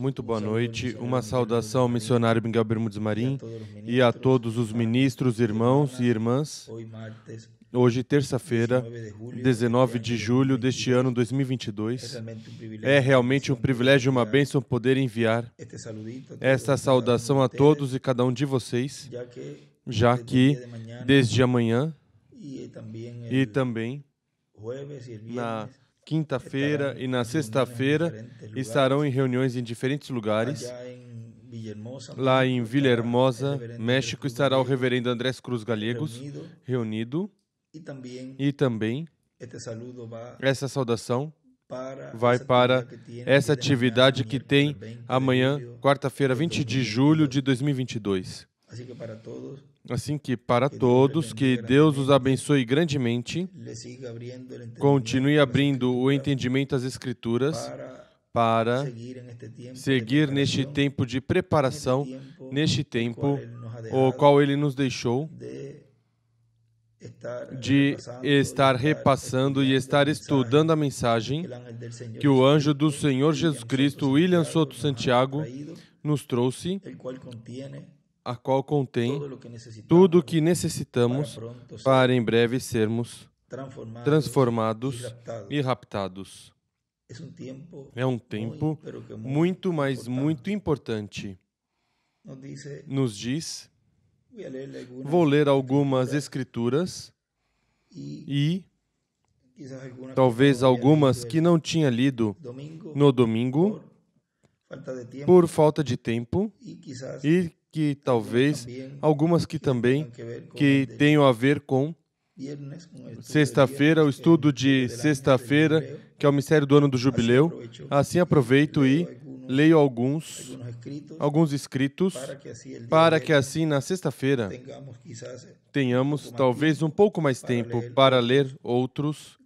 Muito boa noite. Uma saudação ao missionário Miguel Bermudes Marim e a todos os ministros, irmãos e irmãs. Hoje, terça-feira, 19 de julho deste ano 2022, é realmente um privilégio e uma bênção poder enviar esta saudação a todos e cada um de vocês, já que desde amanhã e também na quinta-feira e na sexta-feira estarão em reuniões em diferentes lugares. Lá em Vila Hermosa, México, estará o reverendo Andrés Cruz Gallegos reunido. E também essa saudação vai para essa atividade que tem amanhã, quarta-feira, 20 de julho de 2022. Assim que para todos, que Deus os abençoe grandemente, continue abrindo o entendimento às Escrituras para seguir neste tempo de preparação, neste tempo o qual Ele nos deixou de estar repassando e estar estudando a mensagem que o anjo do Senhor Jesus Cristo, William Soto Santiago, nos trouxe, a qual contém tudo o que necessitamos para em breve sermos transformados e raptados. É um tempo muito, mas muito importante. Nos diz: vou ler algumas escrituras e talvez algumas que não tinha lido no domingo por falta de tempo e que talvez, algumas que também, que tenham a ver com sexta-feira, o estudo de sexta-feira, que é o mistério do ano do jubileu. Assim aproveito e leio alguns, alguns escritos, para que assim na sexta-feira tenhamos talvez um pouco mais tempo para ler outros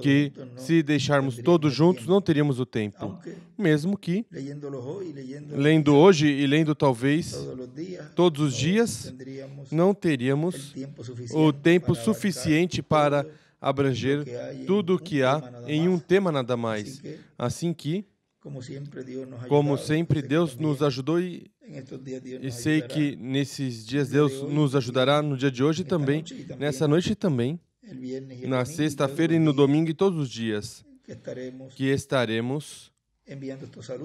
que se deixarmos todos juntos não teríamos o tempo. Mesmo que, lendo hoje e lendo talvez todos os eh, dias, não teríamos o tempo suficiente para abranger tudo o que há em um tema nada mais. Assim que, como sempre, Deus nos ajudou e, e sei que nesses dias Deus nos ajudará no dia de hoje também, nessa noite também na sexta-feira e no domingo e todos os dias, que estaremos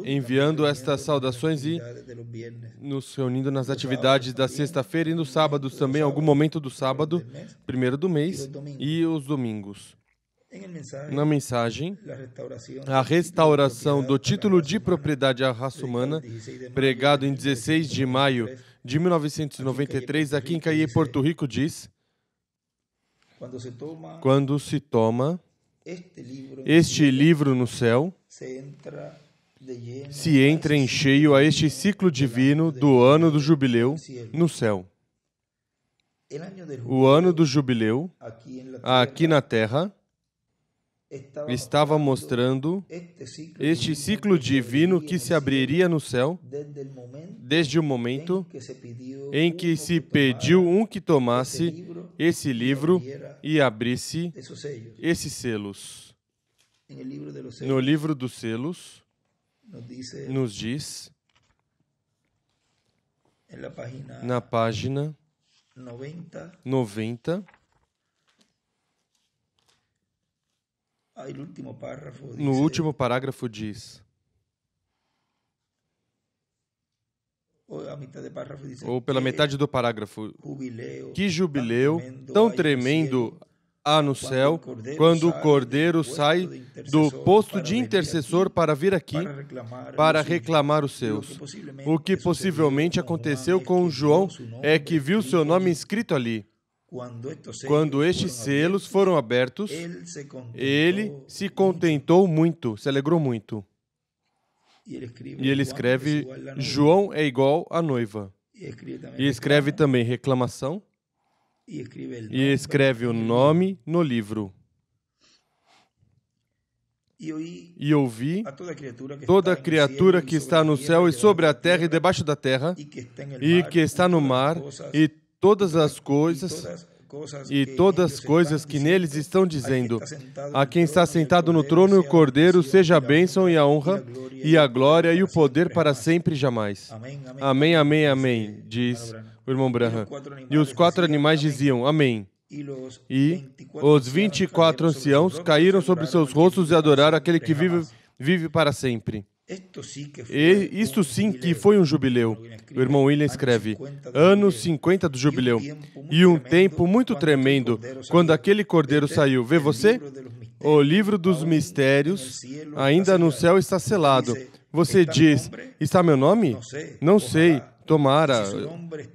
enviando estas saudações e nos reunindo nas atividades da sexta-feira e no sábados também, algum momento do sábado, primeiro do mês e os domingos. Na mensagem, a restauração do título de propriedade à raça humana, pregado em 16 de maio de 1993 aqui em Caie, Porto Rico, diz quando se toma, Quando se toma este, livro, este livro no céu, se entra, lleno, se entra em cheio a este ciclo divino do ano do jubileu no céu. O ano do jubileu, aqui na terra, estava mostrando este ciclo divino que se abriria no céu desde o momento em que se pediu um que tomasse esse livro e abrisse esses selos. No livro dos selos, nos diz, na página 90, Aí no último parágrafo. Diz no último parágrafo diz. Ou, a metade do parágrafo diz, ou pela metade do parágrafo. Jubileu, que jubileu tão tremendo há no céu quando o cordeiro sai do posto de intercessor para vir aqui para reclamar os seus. O que possivelmente aconteceu com João é que viu seu nome escrito ali. Quando estes selos foram abertos, ele se contentou muito, se alegrou muito. E ele escreve: João é igual à noiva. E escreve também reclamação. E escreve o nome no livro. E ouvi toda criatura que está no céu e sobre a terra e debaixo da terra, e que está no mar, e todas as coisas e todas as coisas que neles estão dizendo. A quem está sentado no trono e o cordeiro, seja a bênção e a honra, e a glória e o poder para sempre e jamais. Amém, amém, amém, diz o irmão Branham. E os quatro animais diziam: Amém. E os vinte e quatro anciãos caíram sobre seus rostos e adoraram aquele que vive vive para sempre. E isto sim que foi um jubileu. O irmão William escreve: ano 50 do jubileu. E um tempo muito tremendo, quando aquele cordeiro saiu. Vê você? O livro dos mistérios ainda no céu está selado. Você diz: está meu nome? Não sei. Tomara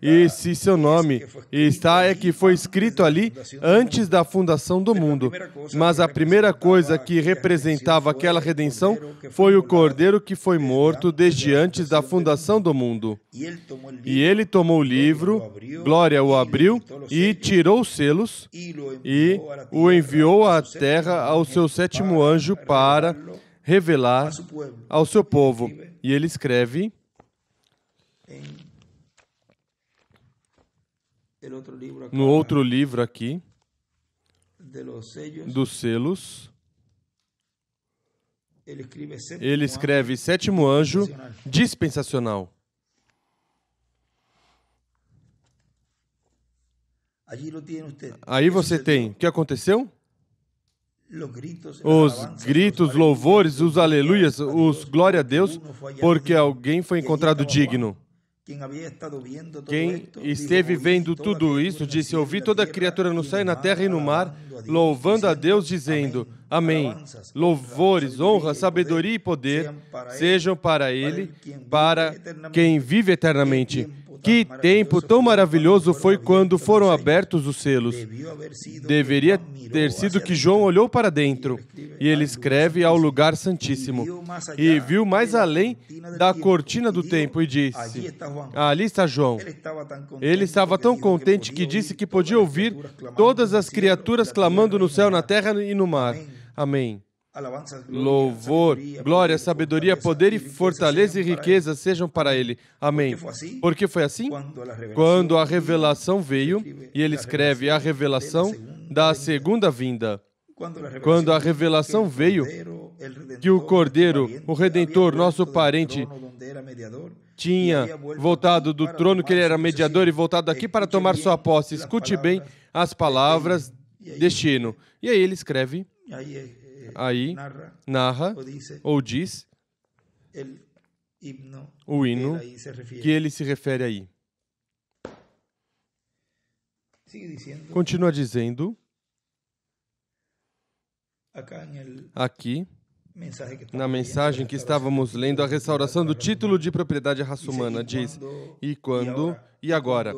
esse seu nome tá está é que foi escrito ali antes da fundação do mundo. Mas a primeira coisa que representava aquela redenção foi o cordeiro que foi morto né? desde antes da fundação do mundo. E ele tomou o livro, Glória o abriu e tirou os selos e o enviou à terra ao seu sétimo anjo para revelar ao seu povo. E ele escreve no outro livro aqui, dos selos, ele escreve sétimo anjo dispensacional. Aí você tem, o que aconteceu? Os gritos, louvores, os aleluias, os glória a Deus, porque alguém foi encontrado digno. Quem esteve vendo tudo isso disse: "Eu Ouvi toda criatura no céu na terra e no mar, louvando a Deus, dizendo: Amém. Louvores, honra, sabedoria e poder sejam para Ele, para quem vive eternamente. Que tempo tão maravilhoso foi quando foram abertos os selos. Deveria ter sido que João olhou para dentro e ele escreve ao lugar santíssimo e viu mais além da cortina do tempo e disse: Ali está João. Ele estava tão contente que disse que podia ouvir todas as criaturas clamando no céu, na terra e no mar. Amém louvor, glória, sabedoria, poder e fortaleza e riqueza sejam para ele. Amém. Porque foi assim? Quando a revelação veio, e ele escreve a revelação da segunda vinda. Quando a revelação veio que o Cordeiro, o Redentor, nosso parente, tinha voltado do trono que ele era mediador e voltado aqui para tomar sua posse. Escute bem as palavras destino. E aí ele escreve aí narra ou diz o hino que ele se refere aí. Continua dizendo aqui na mensagem que estávamos lendo, a restauração do título de propriedade à raça humana diz: E quando e agora,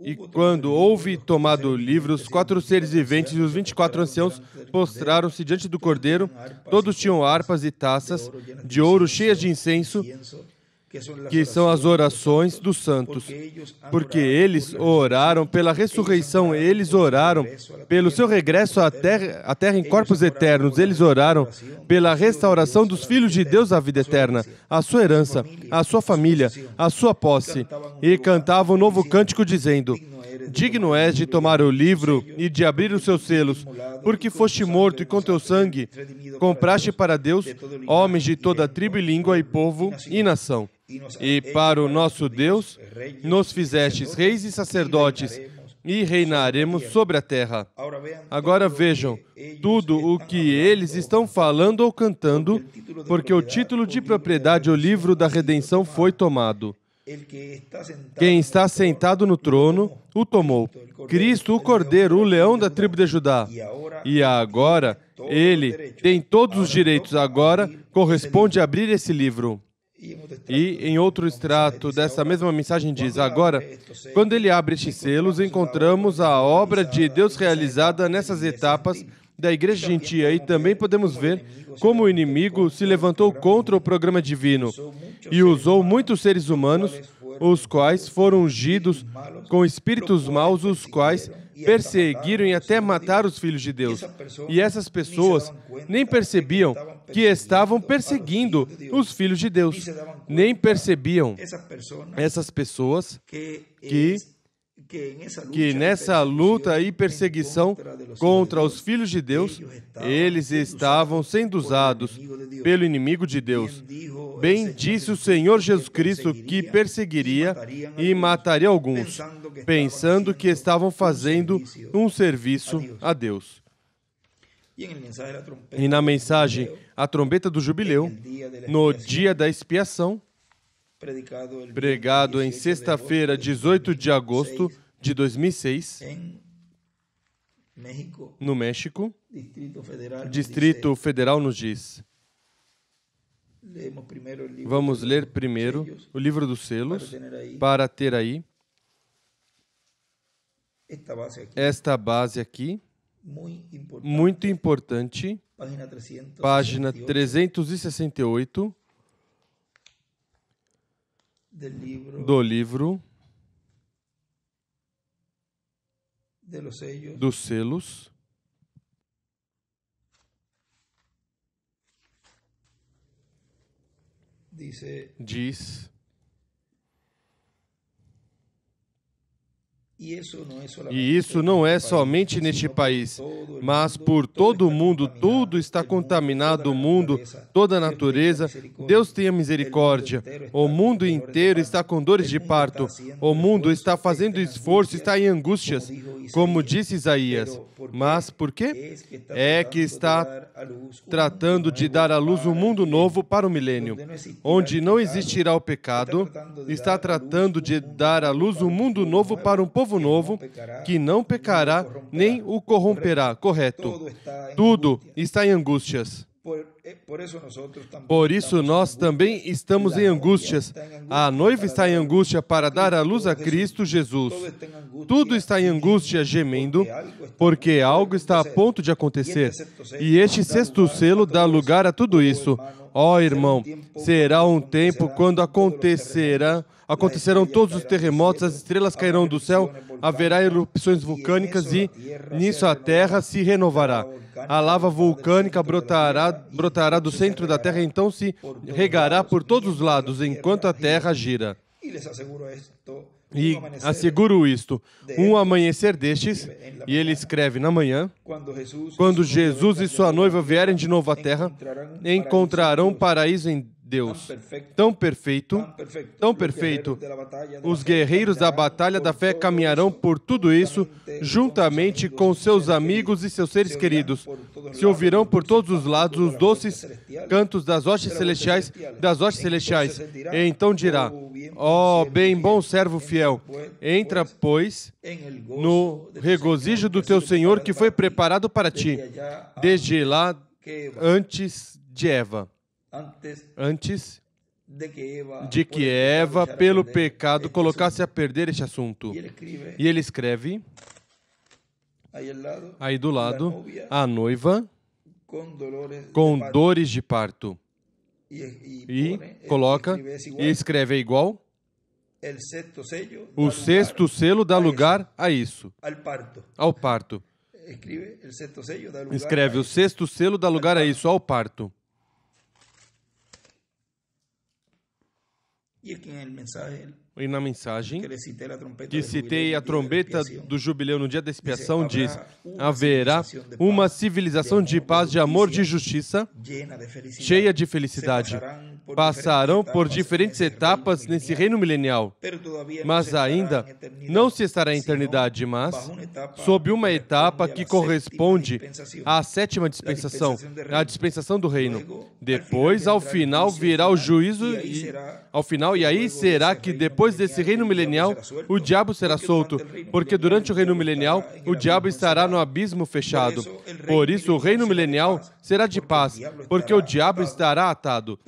e quando houve tomado o livro, os quatro seres viventes e os vinte e quatro anciãos postraram-se diante do cordeiro. Todos tinham harpas e taças de ouro cheias de incenso que são as orações dos santos, porque eles oraram pela ressurreição, eles oraram pelo seu regresso à terra, à terra em corpos eternos, eles oraram pela restauração dos filhos de Deus à vida eterna, à sua herança, à sua família, à sua posse. E cantavam um novo cântico dizendo: Digno és de tomar o livro e de abrir os seus selos, porque foste morto e com teu sangue compraste para Deus homens de toda tribo e língua e povo e nação. E para o nosso Deus, nos fizestes reis e sacerdotes, e reinaremos sobre a terra. Agora vejam tudo o que eles estão falando ou cantando, porque o título de propriedade, o livro da redenção, foi tomado. Quem está sentado no trono o tomou. Cristo, o Cordeiro, o leão da tribo de Judá. E agora ele tem todos os direitos. Agora corresponde abrir esse livro. E em outro extrato é dessa mesma mensagem diz: Agora, quando ele abre estes selos, encontramos a obra de Deus realizada nessas etapas da igreja gentia e também podemos ver como o inimigo se levantou contra o programa divino e usou muitos seres humanos os quais foram ungidos com espíritos maus, os quais perseguiram e até mataram os filhos de Deus. E essas pessoas nem percebiam que estavam perseguindo os filhos de Deus, nem percebiam essas pessoas que que nessa luta e perseguição contra os filhos de Deus, eles estavam sendo usados pelo inimigo de Deus. Bem disse o Senhor Jesus Cristo que perseguiria e mataria alguns, pensando que estavam fazendo um serviço a Deus. E na mensagem A Trombeta do Jubileu, no dia da expiação, pregado em sexta-feira, 18 de agosto de 2006, no México, Distrito Federal nos diz. Vamos ler primeiro o livro dos selos para ter aí esta base aqui, muito importante, página 368 do livro, do livro sellos, dos selos diz E isso não é, é somente neste é país, mas por todo o mundo, tudo está contaminado, o mundo, toda a natureza. Deus tenha misericórdia. O mundo inteiro está com dores de parto. O mundo está fazendo esforço, está em angústias, como disse Isaías. Mas por quê? É que está tratando de dar à luz um mundo novo para o milênio, onde não existirá o pecado, está tratando de dar à luz um mundo novo para um povo povo novo que não pecará nem o corromperá. Correto. Tudo está em angústias. É, por isso nós também estamos em angústias. A noiva está em angústia para dar à luz a Cristo Jesus. Tudo está em angústia, gemendo, porque algo está a ponto de acontecer. E este sexto selo dá lugar a tudo isso. Ó oh, irmão, será um tempo quando acontecerá. Acontecerão todos os terremotos, as estrelas cairão do céu, haverá erupções vulcânicas e nisso a terra se renovará. A lava vulcânica brotará, brotará do centro da terra, então se regará por todos os lados enquanto a terra gira. E asseguro isto: um amanhecer destes, e ele escreve na manhã, quando Jesus e sua noiva vierem de novo à terra, encontrarão paraíso em Deus tão perfeito, tão perfeito, os guerreiros da batalha da fé caminharão por tudo isso, juntamente com seus amigos e seus seres queridos. Se ouvirão por todos os lados os doces cantos das hostes celestiais, das hostes celestiais. E então oh, dirá: Ó oh, bem bom servo fiel, entra, pois, no regozijo do teu Senhor que foi preparado para ti, desde lá antes de Eva antes, antes de que Eva, de que Eva pelo perder, pecado, colocasse a perder este assunto. E ele escreve, e ele escreve aí do lado, a noiva com, dores de parto. E, coloca e escreve igual. o sexto selo dá lugar a isso, ao parto. Escreve, o sexto selo dá lugar a isso, ao parto. É e na mensagem que citei a trombeta do jubileu no dia da expiação, diz: haverá uma civilização de paz, de amor, de justiça, cheia de felicidade passarão por diferentes é, é etapas nesse reino milenial, mas ainda não se estará em eternidade, mas sob uma etapa que corresponde à sétima dispensação, a dispensação do reino. Depois, ao final, virá o juízo e ao final e aí será que depois desse reino milenial o diabo será solto, porque durante o reino milenial o diabo estará no abismo fechado. Por isso o reino milenial será de paz, porque o diabo estará atado.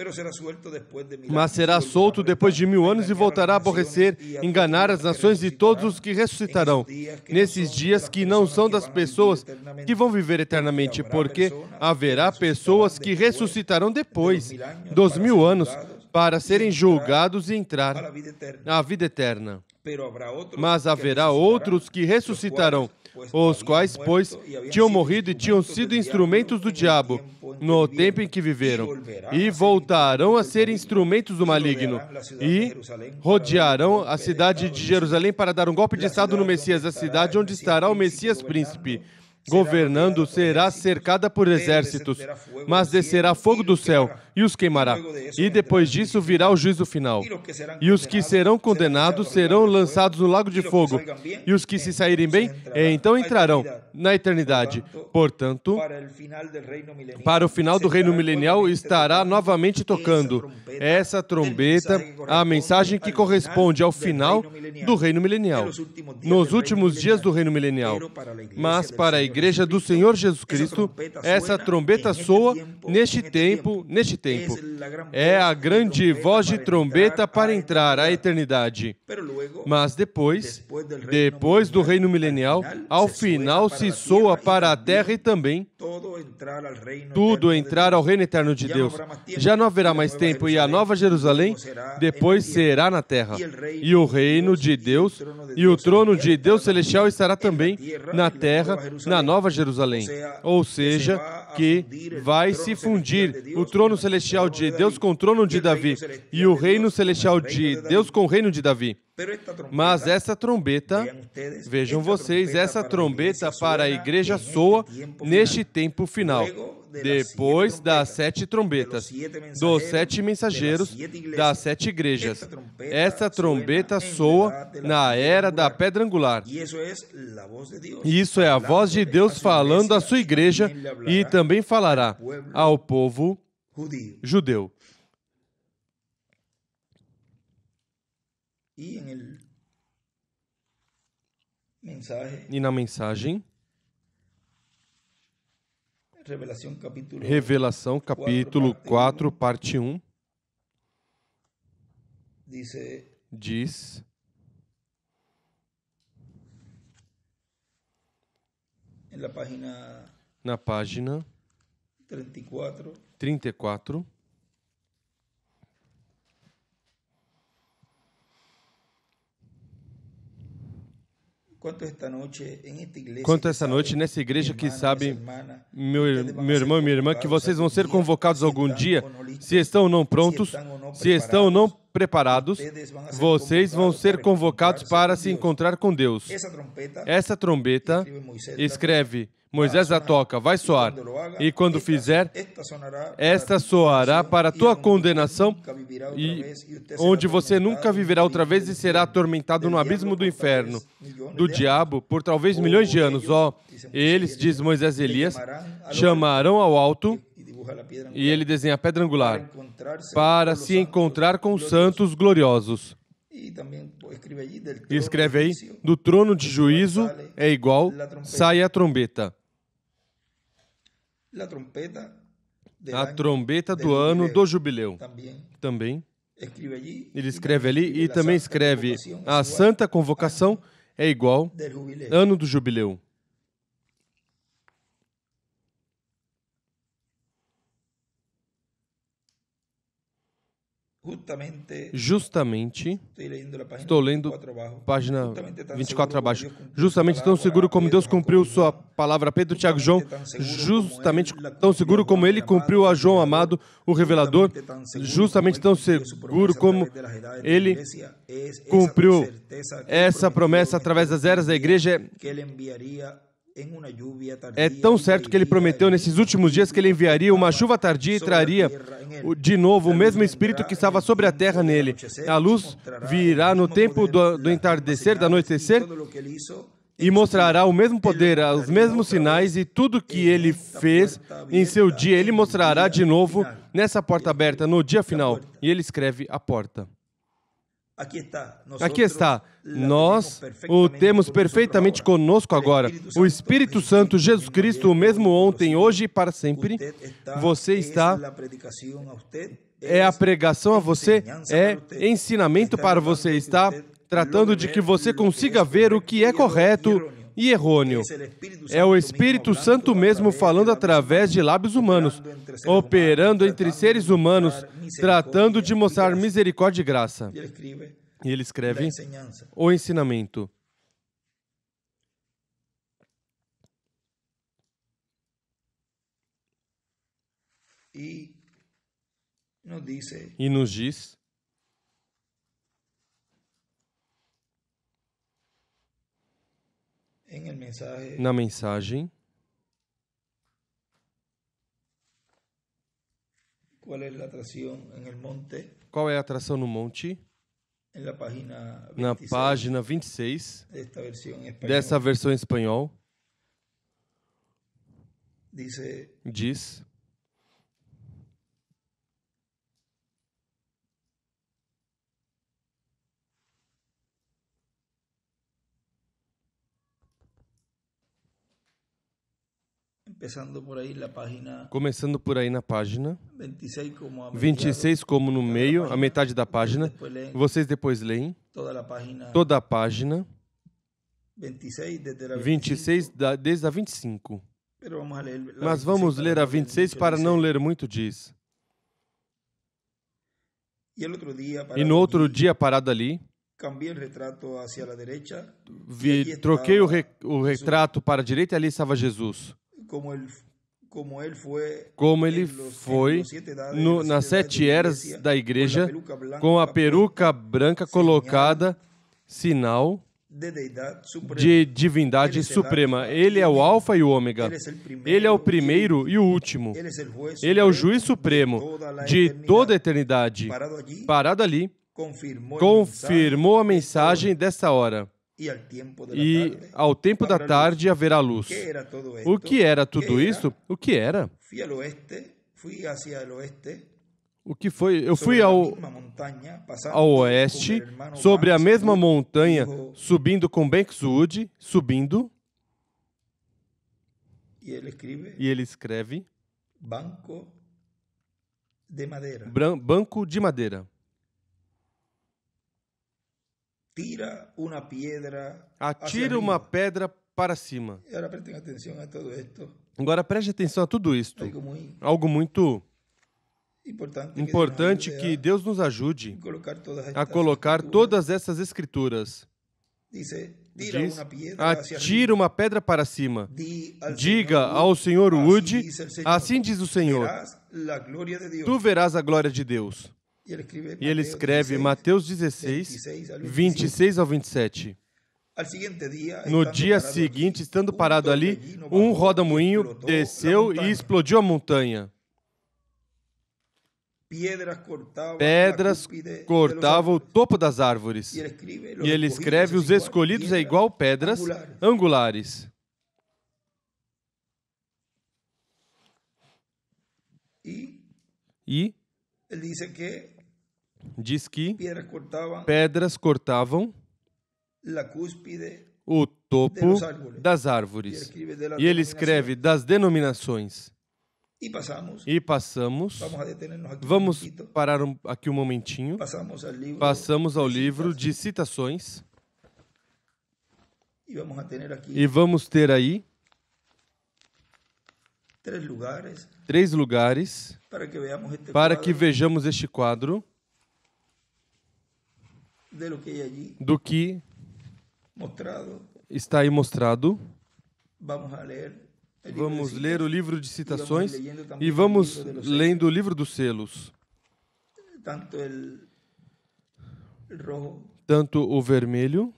Mas será solto depois de mil anos e voltará a aborrecer, enganar as nações e todos os que ressuscitarão. Nesses dias que não são das pessoas que vão viver eternamente, porque haverá pessoas que ressuscitarão depois dos mil anos para serem julgados e entrar na vida eterna. Mas haverá outros que ressuscitarão os quais, pois, tinham morrido e tinham sido instrumentos do diabo no tempo em que viveram, e voltarão a ser instrumentos do maligno, e rodearão a cidade de Jerusalém para dar um golpe de Estado no Messias, a cidade onde estará o Messias príncipe governando será cercada por exércitos, mas descerá fogo do céu e os queimará. E depois disso virá o juízo final. E os que serão condenados serão lançados no lago de fogo. E os que se saírem bem, eh, então entrarão na eternidade. Portanto, para o final do reino milenial estará novamente tocando essa trombeta, a mensagem que corresponde ao final do reino milenial, nos últimos dias do reino milenial. Mas para a igreja do Senhor Jesus Cristo, essa trombeta soa neste tempo, neste tempo. É a grande voz de trombeta para entrar à eternidade. Mas depois, depois do reino milenial, ao final se soa para a terra e também tudo entrar ao reino eterno de Deus. Já não haverá mais tempo e a nova Jerusalém depois será na terra. E o reino de Deus e o trono de Deus celestial estará também na terra, na nova Jerusalém. Ou seja, que vai se fundir o trono celestial de Deus com o trono de Davi e o reino celestial de Deus com o reino de Davi. Mas essa trombeta, vejam vocês, essa trombeta para a igreja soa neste tempo final. Depois das sete trombetas, dos sete mensageiros, das sete igrejas. Essa trombeta soa na era da pedra angular. É isso é a voz de Deus falando à sua igreja e também falará ao povo judeu. E na mensagem Revelação capítulo, Revelação, capítulo 4, 4 parte 1. 1 diz, diz na página, na página 34, 34 Quanto esta noite nessa igreja que sabe, meu, meu irmão e minha irmã, que vocês vão ser convocados algum dia, se estão ou não prontos, se estão ou não preparados, vocês vão ser convocados para se encontrar com Deus. Essa trombeta, escreve, Moisés a toca, vai soar. E quando fizer, esta soará para a tua condenação, e onde você nunca viverá outra vez e será atormentado no abismo do inferno, do diabo, por talvez milhões de oh, anos. Ó, oh, eles, diz Moisés e Elias, chamarão ao alto e ele desenha a pedra angular para se encontrar com os santos gloriosos. E escreve aí: do trono de juízo é igual, sai a trombeta. A trombeta do ano do jubileu. Também. Ele escreve ali e também escreve: a santa convocação é igual, ano do jubileu. justamente estou lendo página 24 abaixo justamente tão seguro como Deus cumpriu sua palavra Pedro Tiago João justamente tão seguro como ele cumpriu a João amado o revelador justamente tão seguro como ele cumpriu essa promessa através das eras da igreja é tão certo que ele prometeu nesses últimos dias que ele enviaria uma chuva tardia e traria de novo o mesmo espírito que estava sobre a terra nele. A luz virá no tempo do, do entardecer, do anoitecer, e mostrará o mesmo poder, os mesmos sinais e tudo que ele fez em seu dia. Ele mostrará de novo nessa porta aberta, no dia final. E ele escreve a porta. Aqui está, Aqui está. nós o temos perfeitamente conosco agora. O Espírito Santo, Jesus Cristo, o mesmo ontem, hoje e para sempre. Você está. É a pregação a você, é ensinamento para você, está tratando de que você consiga ver o que é correto e errôneo. É o Espírito é Santo mesmo falando através de lábios humanos, operando entre seres humanos, tratando de mostrar misericórdia e graça. E ele escreve o ensinamento. E nos diz na mensagem qual é a atração no monte Qual é a atração no monte? na página 26 dessa versão em espanhol diz Começando por aí na página. Começando por aí na página. 26 como, 26 como no meio, página, a metade da página. Depois vocês depois leem. Toda a página. Toda a página. 26 desde a 25. 26 da, desde a 25. Mas vamos ler a 26 para não ler muito, diz. E no outro dia, parado ali, vi, troquei o, re, o retrato para a direita e ali estava Jesus como ele como ele foi, como ele foi no, nas sete eras da igreja, com a peruca branca colocada, sinal de divindade suprema. Ele é o Alfa e o Ômega. Ele é o primeiro e o último. Ele é o juiz supremo de toda a eternidade. Parado ali, confirmou a mensagem dessa hora. E ao tempo da, tarde, ao tempo da tarde haverá luz. O que era tudo isso? O que era? Fui ao oeste, fui hacia o oeste. O que foi? Eu fui ao, ao oeste, sobre a mesma montanha, subindo com Benxud, subindo. E ele escreve. E ele escreve banco de madeira. de madeira tira una piedra. Atira uma pedra para cima. agora a Agora preste atenção a tudo isto. Algo muito, Algo muito importante, importante que Deus nos ajude a colocar todas essas escrituras. Diz, atira uma pedra para cima. Diga ao Senhor Wood, assim diz o Senhor, tu verás a glória de Deus. E ele escreve, e ele escreve Mateus 16, 26 ao 27. No dia seguinte, estando parado ali, um roda-moinho desceu e explodiu a montanha. Pedras cortavam o topo das árvores. E ele escreve: os escolhidos é igual pedras angulares. E ele diz que, diz que cortavam pedras cortavam o topo das árvores. E ele escreve das denominações. E passamos. E passamos. Vamos, um parar um, aqui um momentinho. Passamos ao livro, passamos ao de, livro citações. de citações. E vamos, aqui e vamos ter aí três lugares. Três lugares para que vejamos este quadro do que está aí mostrado. Vamos ler o livro de citações e vamos lendo o livro dos selos. Tanto o vermelho,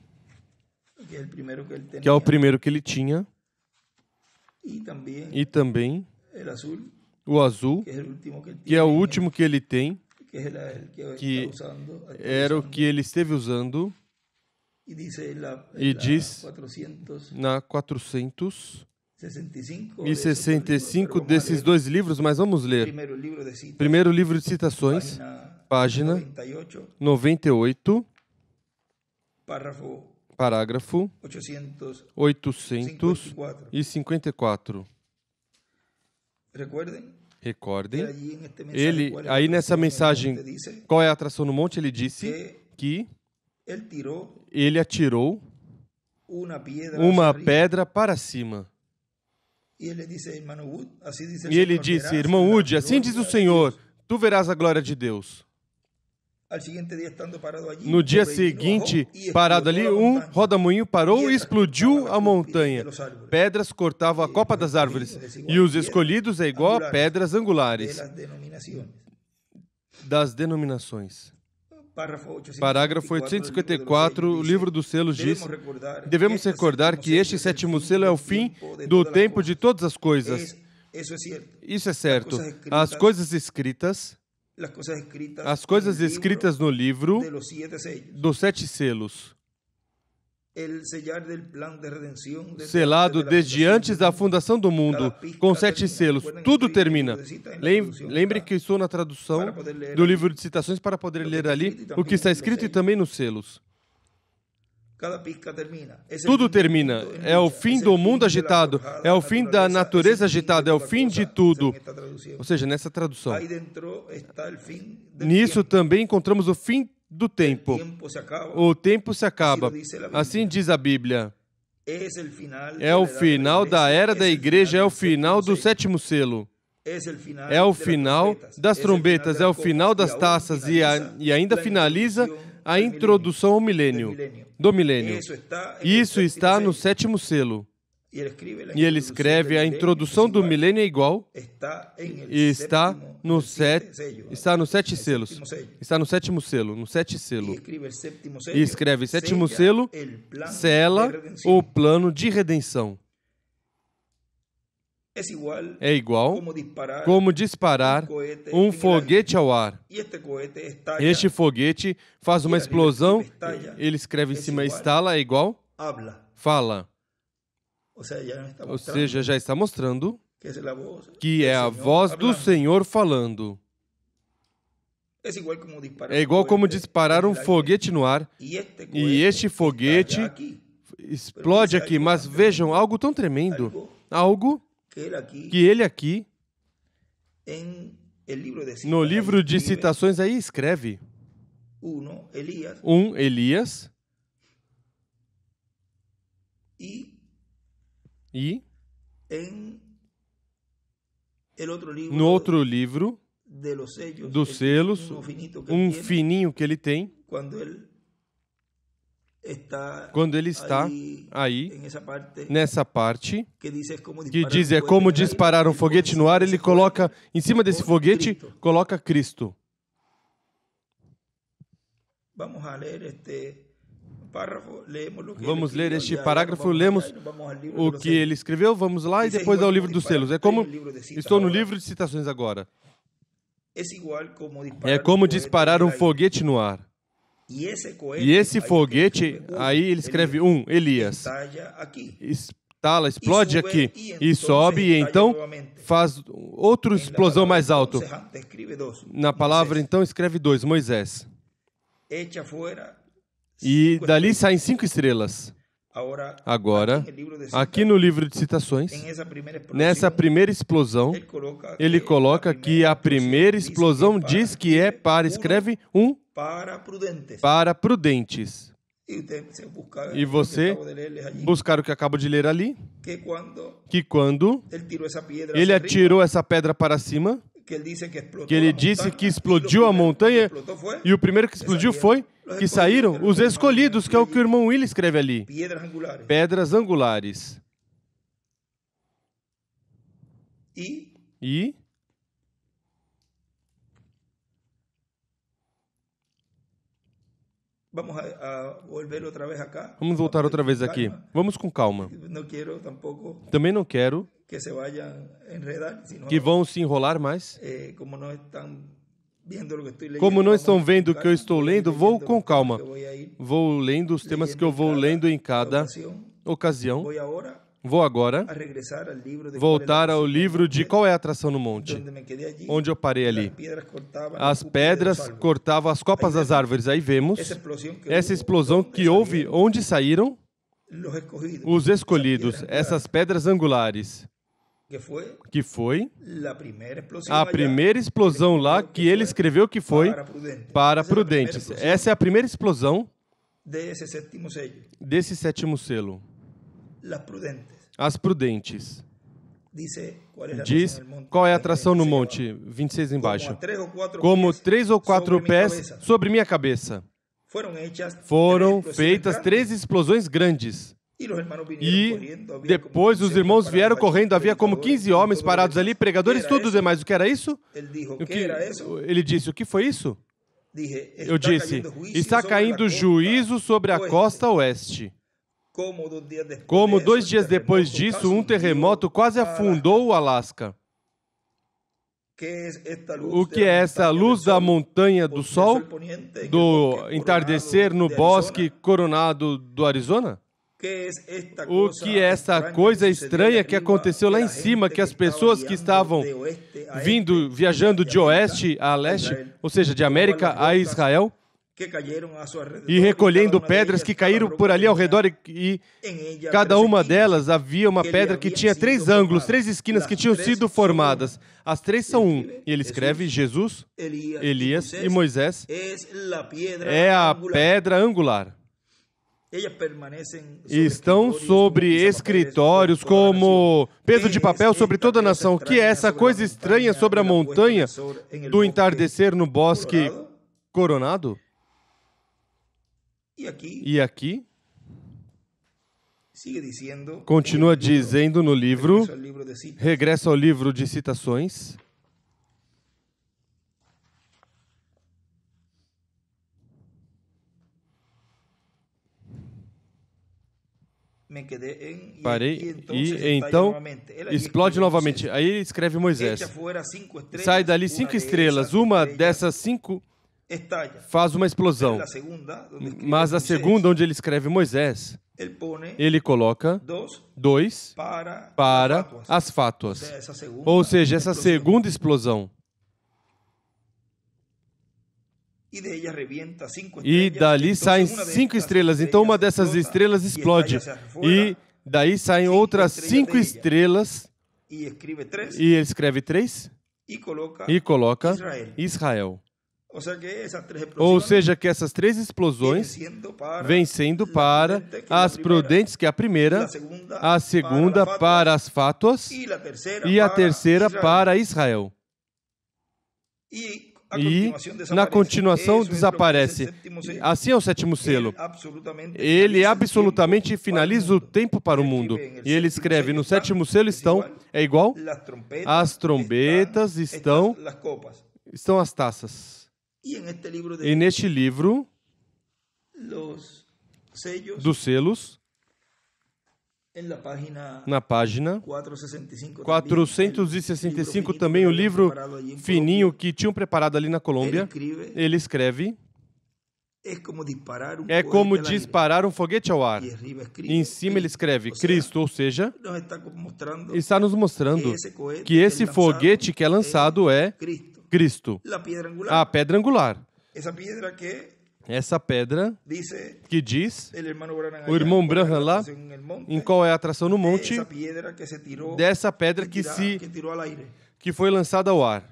que é o primeiro que ele tinha, e também o azul, que é o último que ele tem, que era o que ele esteve usando, e diz na 400 e 65 desses dois livros, mas vamos ler. Primeiro livro de citações, página 98, parágrafo 854 recordem. Ele, aí nessa mensagem, qual é a atração no monte? Ele disse que ele atirou uma pedra para cima. E ele disse, irmão Ud, assim diz o Senhor, assim tu verás a glória de Deus. No dia seguinte, parado ali, um rodamuinho parou e explodiu a montanha. Pedras cortavam a copa das árvores, e os escolhidos é igual a pedras angulares das denominações. Parágrafo 854, o livro dos selos diz: Devemos recordar que este sétimo selo é o fim do tempo de todas as coisas. Isso é certo. As coisas escritas as coisas escritas no livro dos sete selos, selado desde antes da fundação do mundo, com sete selos. Tudo termina. Lembre que estou na tradução do livro de citações para poder ler ali o que está escrito e também nos selos. É tudo termina. É o fim do é mundo agitado, é, é o fim da natureza agitada, é o fim de tudo. Ou seja, nessa tradução. Nisso também encontramos o fim do tempo. O tempo se acaba. Assim diz a Bíblia. É o final da era da igreja, é o final do sétimo selo. É o final das trombetas, é o final das taças e, ainda finaliza a introdução ao milênio, do milênio. Isso está no sétimo selo. E ele escreve a introdução do milênio é igual e está no sete está nos sete selos está no sétimo selo no sete selo e escreve sétimo selo sela o plano de redenção igual é igual como disparar, como disparar um, um foguete ao ar. Este foguete faz uma explosão, ele escreve em cima estala, é igual? Fala. Ou seja, já está mostrando que é a voz do Senhor falando. É igual como disparar é um foguete no ar e este foguete explode aqui. Mas vejam algo tão tremendo, algo que ele aqui, que ele aqui em, livro de no livro de citações aí escreve uno, Elias, um Elias e, e em outro livro, no outro livro dos selos, um, fininho que ele tem, quando ele quando ele está aí, nessa parte, que diz é como disparar um foguete no ar, ele coloca, em cima desse foguete, coloca Cristo. Vamos ler este parágrafo, lemos o que ele escreveu, vamos lá e depois ao livro dos selos. É como estou no livro de citações agora. É como disparar um foguete no ar. E esse, coelho, e esse aí foguete, aí ele escreve Elias, um, Elias. Estala, explode e sube, aqui. E, então, e sobe, e então faz outra explosão mais alto. Ah, dois, Na palavra, Moisés. então, escreve dois, Moisés. E dali saem cinco estrelas. Agora, aqui no livro de citações, nessa primeira explosão, ele coloca que a primeira explosão diz que é para, escreve um, para prudentes. E você buscar o que acabo de ler ali, que quando ele atirou essa pedra para cima, que ele disse que, que, ele disse montanha, que explodiu a montanha e o primeiro que explodiu foi que saíram os escolhidos, que é o que o irmão Will escreve ali. Pedras angulares. E, e Vamos voltar outra vez aqui. Vamos com calma. Também não quero que se vayan a enredar. Sino, que vão se enrolar mais. Eh, como não estão vendo o que estou lendo, como não estão vendo o que eu estou lendo, vou com calma. Vou lendo os temas que eu vou lendo em cada ocasião. Vou agora voltar ao livro de Qual é a Atração no Monte, onde eu parei ali. As pedras cortavam as copas das árvores. Aí vemos essa explosão que houve onde saíram os escolhidos, essas pedras angulares. Que foi? Que foi a primeira explosão, a primeira explosão lá que, que ele escreveu que foi para Prudentes. Para Essa é a primeira explosão desse sétimo selo. Desse sétimo selo. Prudentes. As Prudentes. Diz qual é a atração no monte? 26 embaixo. Como três ou quatro pés, sobre, minha cabeça. Foram feitas três explosões grandes. E depois os irmãos vieram correndo, havia como 15 homens parados ali, pregadores, tudo demais. O que era isso? O que, ele disse: O que foi isso? Eu disse: Está caindo juízo sobre a costa oeste. Como dois dias depois disso, um terremoto quase afundou o Alasca. O que é essa luz da montanha do sol, do entardecer no bosque coronado do Arizona? o que é essa coisa estranha que aconteceu lá em cima, que as pessoas que estavam vindo, viajando de oeste a leste, ou seja, de América a Israel, e recolhendo pedras que caíram por ali ao redor, e cada uma delas havia uma pedra que tinha três ângulos, três esquinas que tinham sido formadas. As três são um. E ele escreve: Jesus, Elias e Moisés é a pedra angular estão sobre escritórios como peso de papel sobre toda a nação. que é essa coisa estranha sobre a montanha do entardecer no bosque coronado? E aqui? Continua dizendo no livro, regressa ao livro de citações. Parei e então explode novamente. Aí escreve Moisés. Sai dali cinco estrelas. Uma dessas cinco faz uma explosão. Mas a segunda, onde ele escreve Moisés, ele coloca dois para as fátuas. Ou seja, essa segunda explosão E dali saem cinco estrelas. Então uma dessas estrelas explode. E daí saem outras cinco estrelas. E ele escreve três. E coloca Israel. Ou seja, que essas três explosões vêm sendo para as prudentes, que é a primeira, a segunda para as fátuas e a terceira para Israel. E e na continuação é desaparece. Assim é o sétimo selo. Ele absolutamente finaliza o tempo para o mundo. E ele escreve: no sétimo selo estão, é igual, as trombetas estão, estão as taças. E neste livro dos selos na página 465, 465 também o livro fininho que tinham preparado ali na Colômbia. Ele escreve. É como disparar um foguete ao ar. E em cima ele escreve Cristo, ou seja, está nos mostrando que esse foguete que é lançado é Cristo, a pedra angular. Essa pedra que essa pedra que diz o irmão Branham lá em qual é a atração no monte dessa pedra que se que foi lançada ao ar.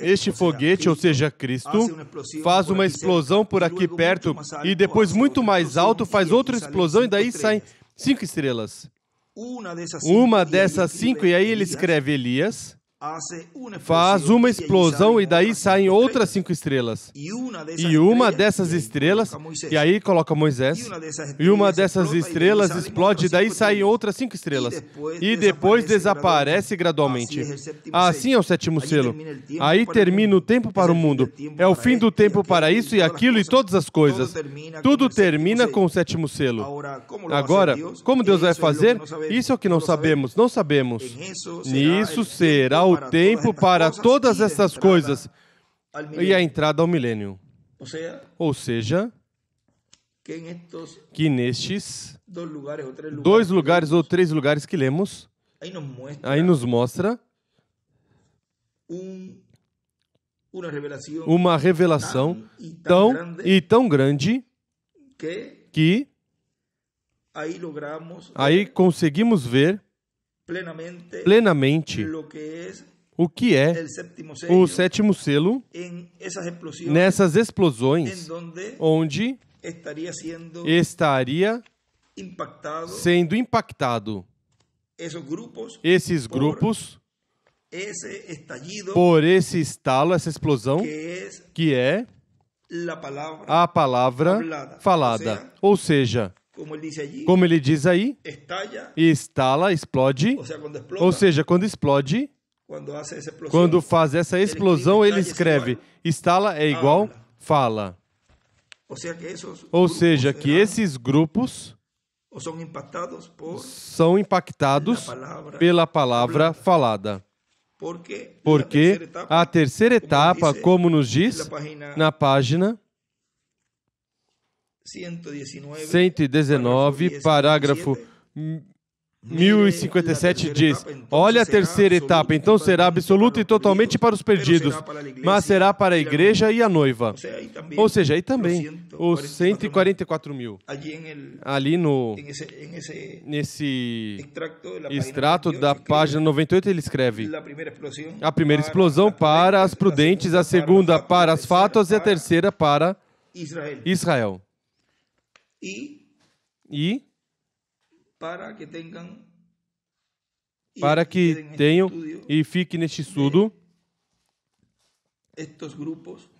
Este foguete, ou seja, Cristo, faz uma explosão por aqui perto e depois muito mais alto faz outra explosão e daí saem cinco estrelas. Uma dessas cinco, e aí ele escreve Elias faz uma explosão e daí saem outras cinco estrelas. E uma dessas estrelas, e aí coloca Moisés, e uma dessas estrelas explode e daí saem outras cinco estrelas. E depois desaparece gradualmente. Assim é o sétimo selo. Aí termina o tempo para o mundo. É o fim do tempo para isso e aquilo e todas as coisas. Tudo termina com o sétimo selo. Agora, como Deus vai fazer? Isso é o que não sabemos. Não sabemos. Nisso será o o tempo para todas essas coisas e a entrada ao milênio. Ou seja, que nestes dois lugares ou três lugares que lemos, aí nos mostra uma revelação tão e tão grande que aí conseguimos ver plenamente, o que o que é o sétimo selo nessas explosões, onde estaria sendo impactado esses grupos por esse estalo, essa explosão, que é a palavra falada. Ou seja, como ele diz aí, estala, explode. Ou seja, quando explode quando, explosão, quando faz essa explosão, ele, ele escreve: instala é igual, fala. Ou seja, que, seja, que esses grupos são impactados, por, são impactados palavra, pela palavra por, falada. Porque, porque a terceira etapa, a terceira etapa como, diz, como, nos diz na página 119, 119 parágrafo 17, 1057 diz: então, Olha a terceira etapa, então, então será absoluta e totalmente para os perdidos, mas será para a igreja e a noiva. Ou seja, aí também, os 144 mil. Ali no. Nesse extrato da página 98, ele escreve: A primeira explosão para as prudentes, a segunda para as fátuas e a terceira para Israel. E para que tenham para que tenham e fique neste estudo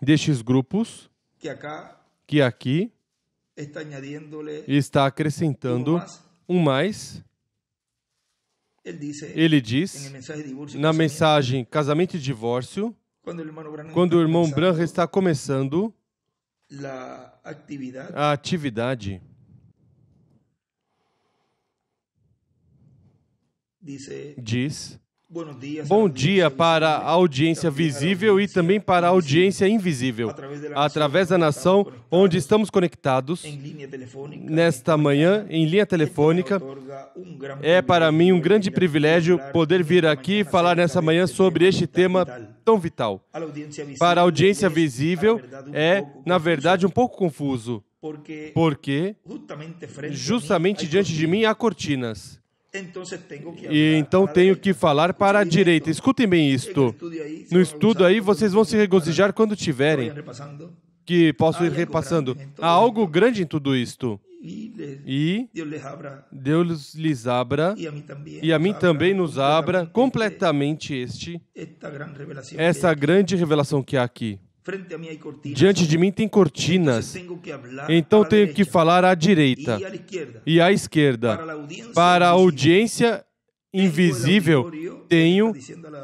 destes grupos que aqui está acrescentando um mais. Ele diz na mensagem Casamento e Divórcio, quando o irmão Branham está começando a atividade diz: Bom dia para a audiência visível e também para a audiência invisível, através da nação onde estamos conectados, nesta manhã, em linha telefônica. É para mim um grande privilégio poder vir aqui falar nessa manhã sobre este tema tão vital. Para a audiência visível, é, na verdade, um pouco confuso, porque justamente diante de mim há cortinas e então tenho que falar para a direita. Escutem bem isto. No estudo aí, vocês vão se regozijar quando tiverem. Que posso ir repassando. Há algo grande em tudo isto. E Deus lhes abra, e a mim também nos abra completamente este, esta grande revelação que há aqui. Diante de mim tem cortinas. Então tenho que falar à direita e à esquerda. Para a audiência invisível, tenho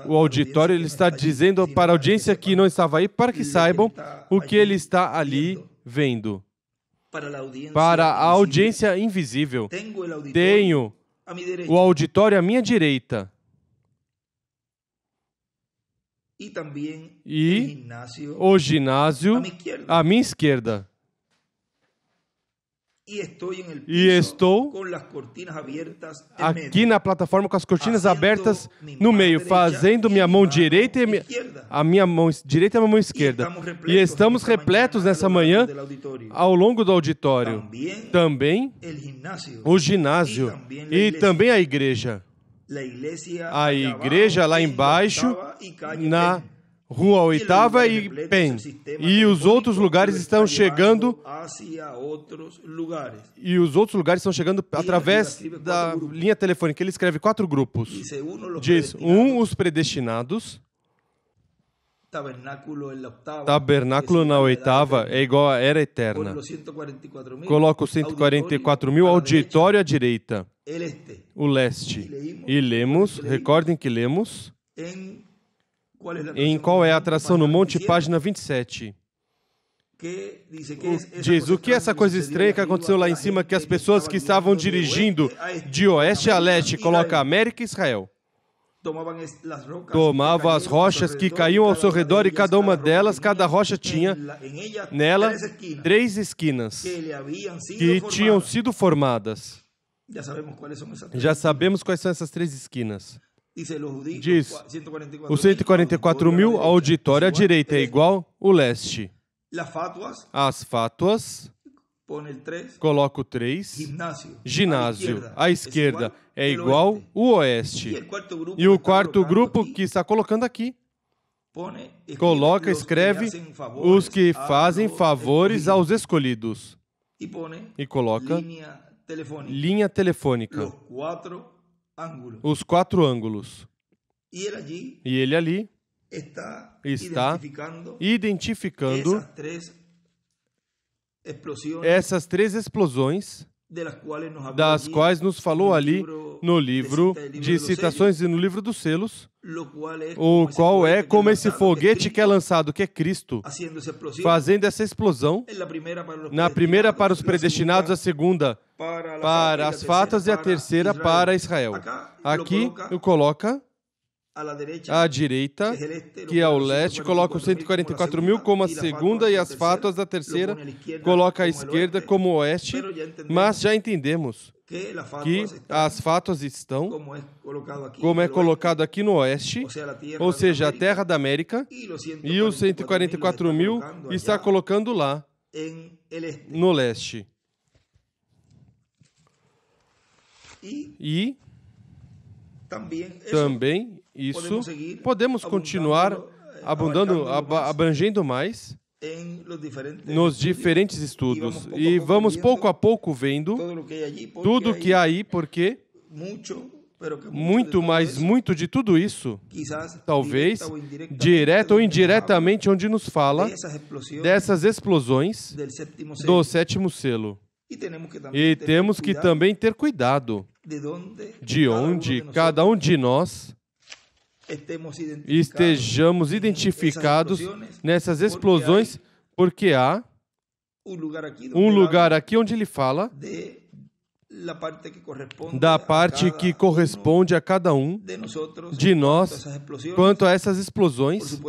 o auditório. Ele está dizendo para a audiência que não estava aí, para que saibam o que ele está ali vendo. Para a audiência invisível, tenho o auditório à minha direita e também o ginásio à minha esquerda E estou, piso, e estou aqui na plataforma com as cortinas Haciendo abertas no meio, fazendo minha mão direita e minha, a minha mão direita e a minha mão esquerda. E estamos repletos nessa manhã ao longo do auditório. Também, também o ginásio e também a igreja a igreja lá embaixo, na Rua Oitava e Pen. E os outros lugares estão chegando. E os outros lugares estão chegando através da linha telefônica. Ele escreve quatro grupos. Diz: um, os predestinados. Tabernáculo na oitava. Tabernáculo na oitava é igual à era eterna. Coloca os 144 mil auditório à direita, o leste. E lemos, recordem que lemos, em qual é a atração no monte, página 27. Diz, o que é essa coisa estranha que aconteceu lá em cima, que as pessoas que estavam dirigindo de oeste a leste, coloca América e Israel tomavam as rocas, tomava as rochas que caíam ao seu redor e cada uma delas, cada rocha tinha nela três esquinas que tinham sido formadas. Já sabemos quais são essas três esquinas. Diz, os 144 mil, auditório auditória à direita é igual o leste. As fátuas, coloco três, ginásio à esquerda é igual o Oeste. E o quarto grupo tá que está colocando aqui coloca, escreve os que fazem favores aos escolhidos e coloca linha telefônica, os quatro ângulos. E ele ali está identificando essas três explosões das quais nos falou ali no livro de citações e no livro dos selos, o qual é como esse foguete que é lançado, que é Cristo, fazendo essa explosão, na primeira para os predestinados, a segunda para as fatas e a terceira para Israel. Aqui o coloca à direita, que é o leste, coloca os 144 mil como a segunda e as fátuas da terceira, coloca a esquerda como o oeste, mas já entendemos que as fátuas estão, como é colocado aqui no oeste, ou seja, a terra da América, e os 144 mil está colocando lá, no leste. E também isso, podemos, continuar eh, abundando, abrangendo mais nos diferentes estudos. E vamos pouco a pouco vendo tudo que há aí, porque muito, mas muito de tudo isso, talvez, direto ou indiretamente, onde nos fala dessas explosões do sétimo selo. E temos que também ter cuidado de onde cada um de nós estejamos identificados nessas explosões, porque há um lugar aqui onde ele fala da parte que corresponde a cada um de nós quanto a essas explosões.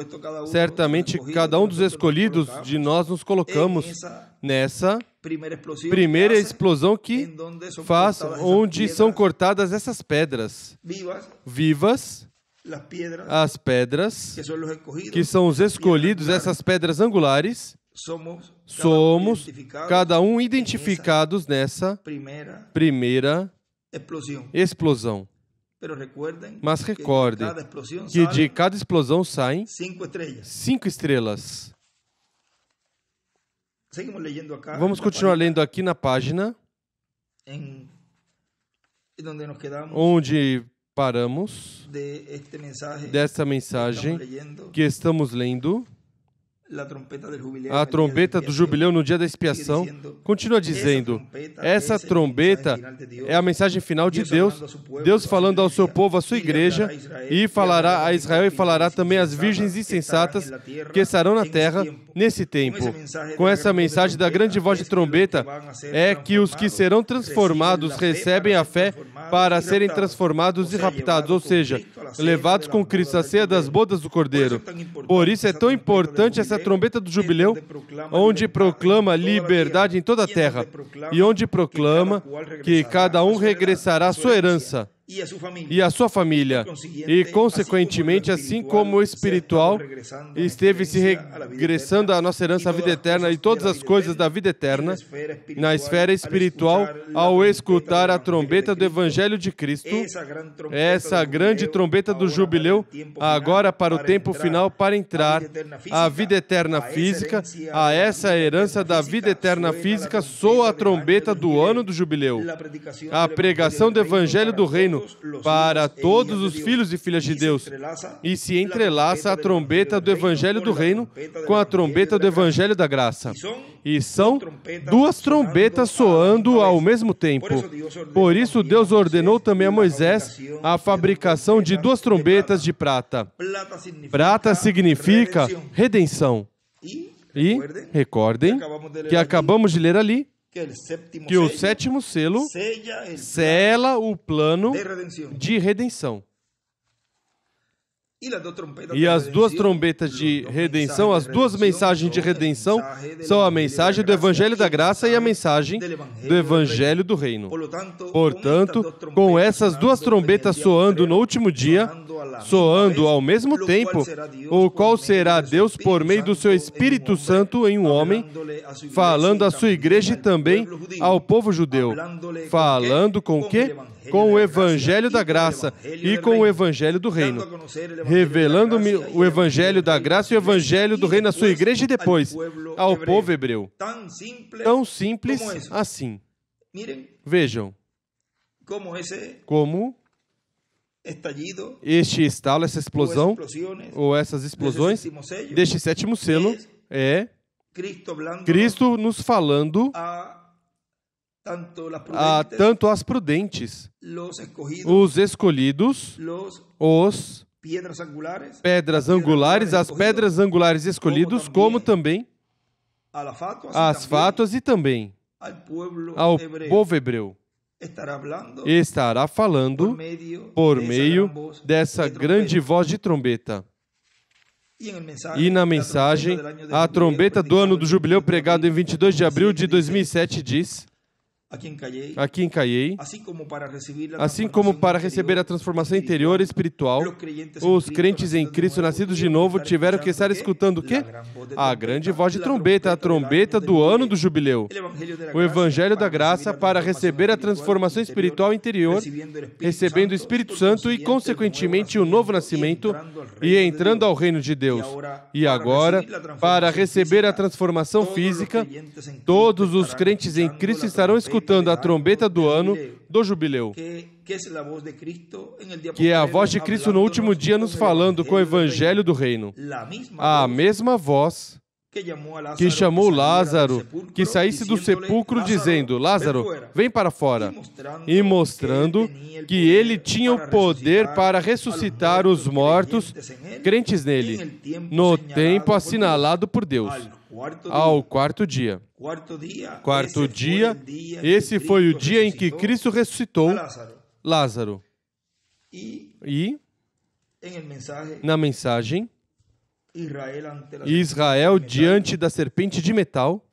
Certamente, cada um dos escolhidos de nós nos colocamos nessa primeira explosão que faz onde são cortadas essas pedras vivas as pedras, que são os escolhidos, essas pedras angulares, somos cada um identificados nessa primeira explosão. Mas recorde que de cada explosão saem cinco estrelas. Vamos continuar lendo aqui na página onde paramos desta mensagem que estamos lendo a trombeta do jubileu no dia da expiação, continua dizendo: essa trombeta é a mensagem final de Deus, Deus falando ao seu povo, à sua igreja, e falará a Israel e falará também às virgens insensatas que estarão na terra nesse tempo. Com essa mensagem da grande voz de trombeta, é que os que serão transformados recebem a fé para serem transformados e raptados, ou seja, levados com Cristo à ceia das bodas do Cordeiro. Por isso é tão importante essa trombeta do jubileu, onde proclama liberdade em toda a terra, e onde proclama que cada um regressará à sua herança e a sua família, a sua família. e consequentemente, assim como assim o espiritual esteve se regressando à nossa herança à vida eterna e todas as coisas da vida eterna, na esfera espiritual, ao escutar a trombeta do Evangelho de Cristo, essa grande trombeta do jubileu, agora para o tempo final, para entrar à vida eterna física, a essa herança da vida eterna física, soa a trombeta do ano do jubileu. A pregação do Evangelho do Reino para todos os filhos e filhas de Deus. E se entrelaça a trombeta do evangelho do reino com a trombeta do evangelho da graça. E são duas trombetas soando ao mesmo tempo. Por isso, Deus ordenou também a Moisés a fabricação de duas trombetas de prata. Prata significa redenção. E recordem que acabamos de ler ali que, que o sétimo selo sella sela o plano de redenção. De redenção. E as duas trombetas de redenção, as duas mensagens de redenção, são a mensagem do Evangelho da Graça e a mensagem do Evangelho do Reino. Portanto, com essas duas trombetas soando no último dia, soando ao mesmo tempo o qual será Deus por meio do seu Espírito Santo em um homem, falando à sua igreja e também ao povo judeu. Falando com o Com o evangelho da graça e com o evangelho do reino. Revelando-me o evangelho da graça e o evangelho do reino à sua igreja e depois ao povo hebreu. Tão simples assim. Vejam como estallido, este estalo, essa explosão, ou essas explosões, deste sétimo selo, é Cristo, Cristo nos falando a tanto, a tanto as prudentes, os escolhidos, os pedras angulares, pedras angulares as pedras angulares escolhidos, como também, como também as fátuas e também ao povo hebreu estará falando por meio dessa grande voz de trombeta. E na mensagem, a trombeta do ano do jubileu pregado em 22 de abril de 2007 diz: Aqui quem aqui assim como para receber a, receber a transformação interior espiritual, os crentes em Cristo, nascidos de novo, tiveram que estar escutando o quê? A grande voz de trombeta, a trombeta do ano do jubileu. O Evangelho da Graça para receber a transformação espiritual interior, recebendo o Espírito Santo e, consequentemente, o novo nascimento e entrando ao reino de Deus. E agora, para receber a transformação física, todos os crentes em Cristo estarão escutando escutando a trombeta do ano do jubileu, que é a voz de Cristo é no último dia nos falando com o evangelho do reino. A mesma voz que chamou Lázaro, que saísse do sepulcro, dizendo: Lázaro, vem para fora, e mostrando que ele tinha o poder para ressuscitar os mortos crentes nele, no tempo assinalado por Deus ao quarto dia. Quarto dia, esse foi o dia em que Cristo ressuscitou Lázaro. E, na mensagem, Israel diante da serpente de metal.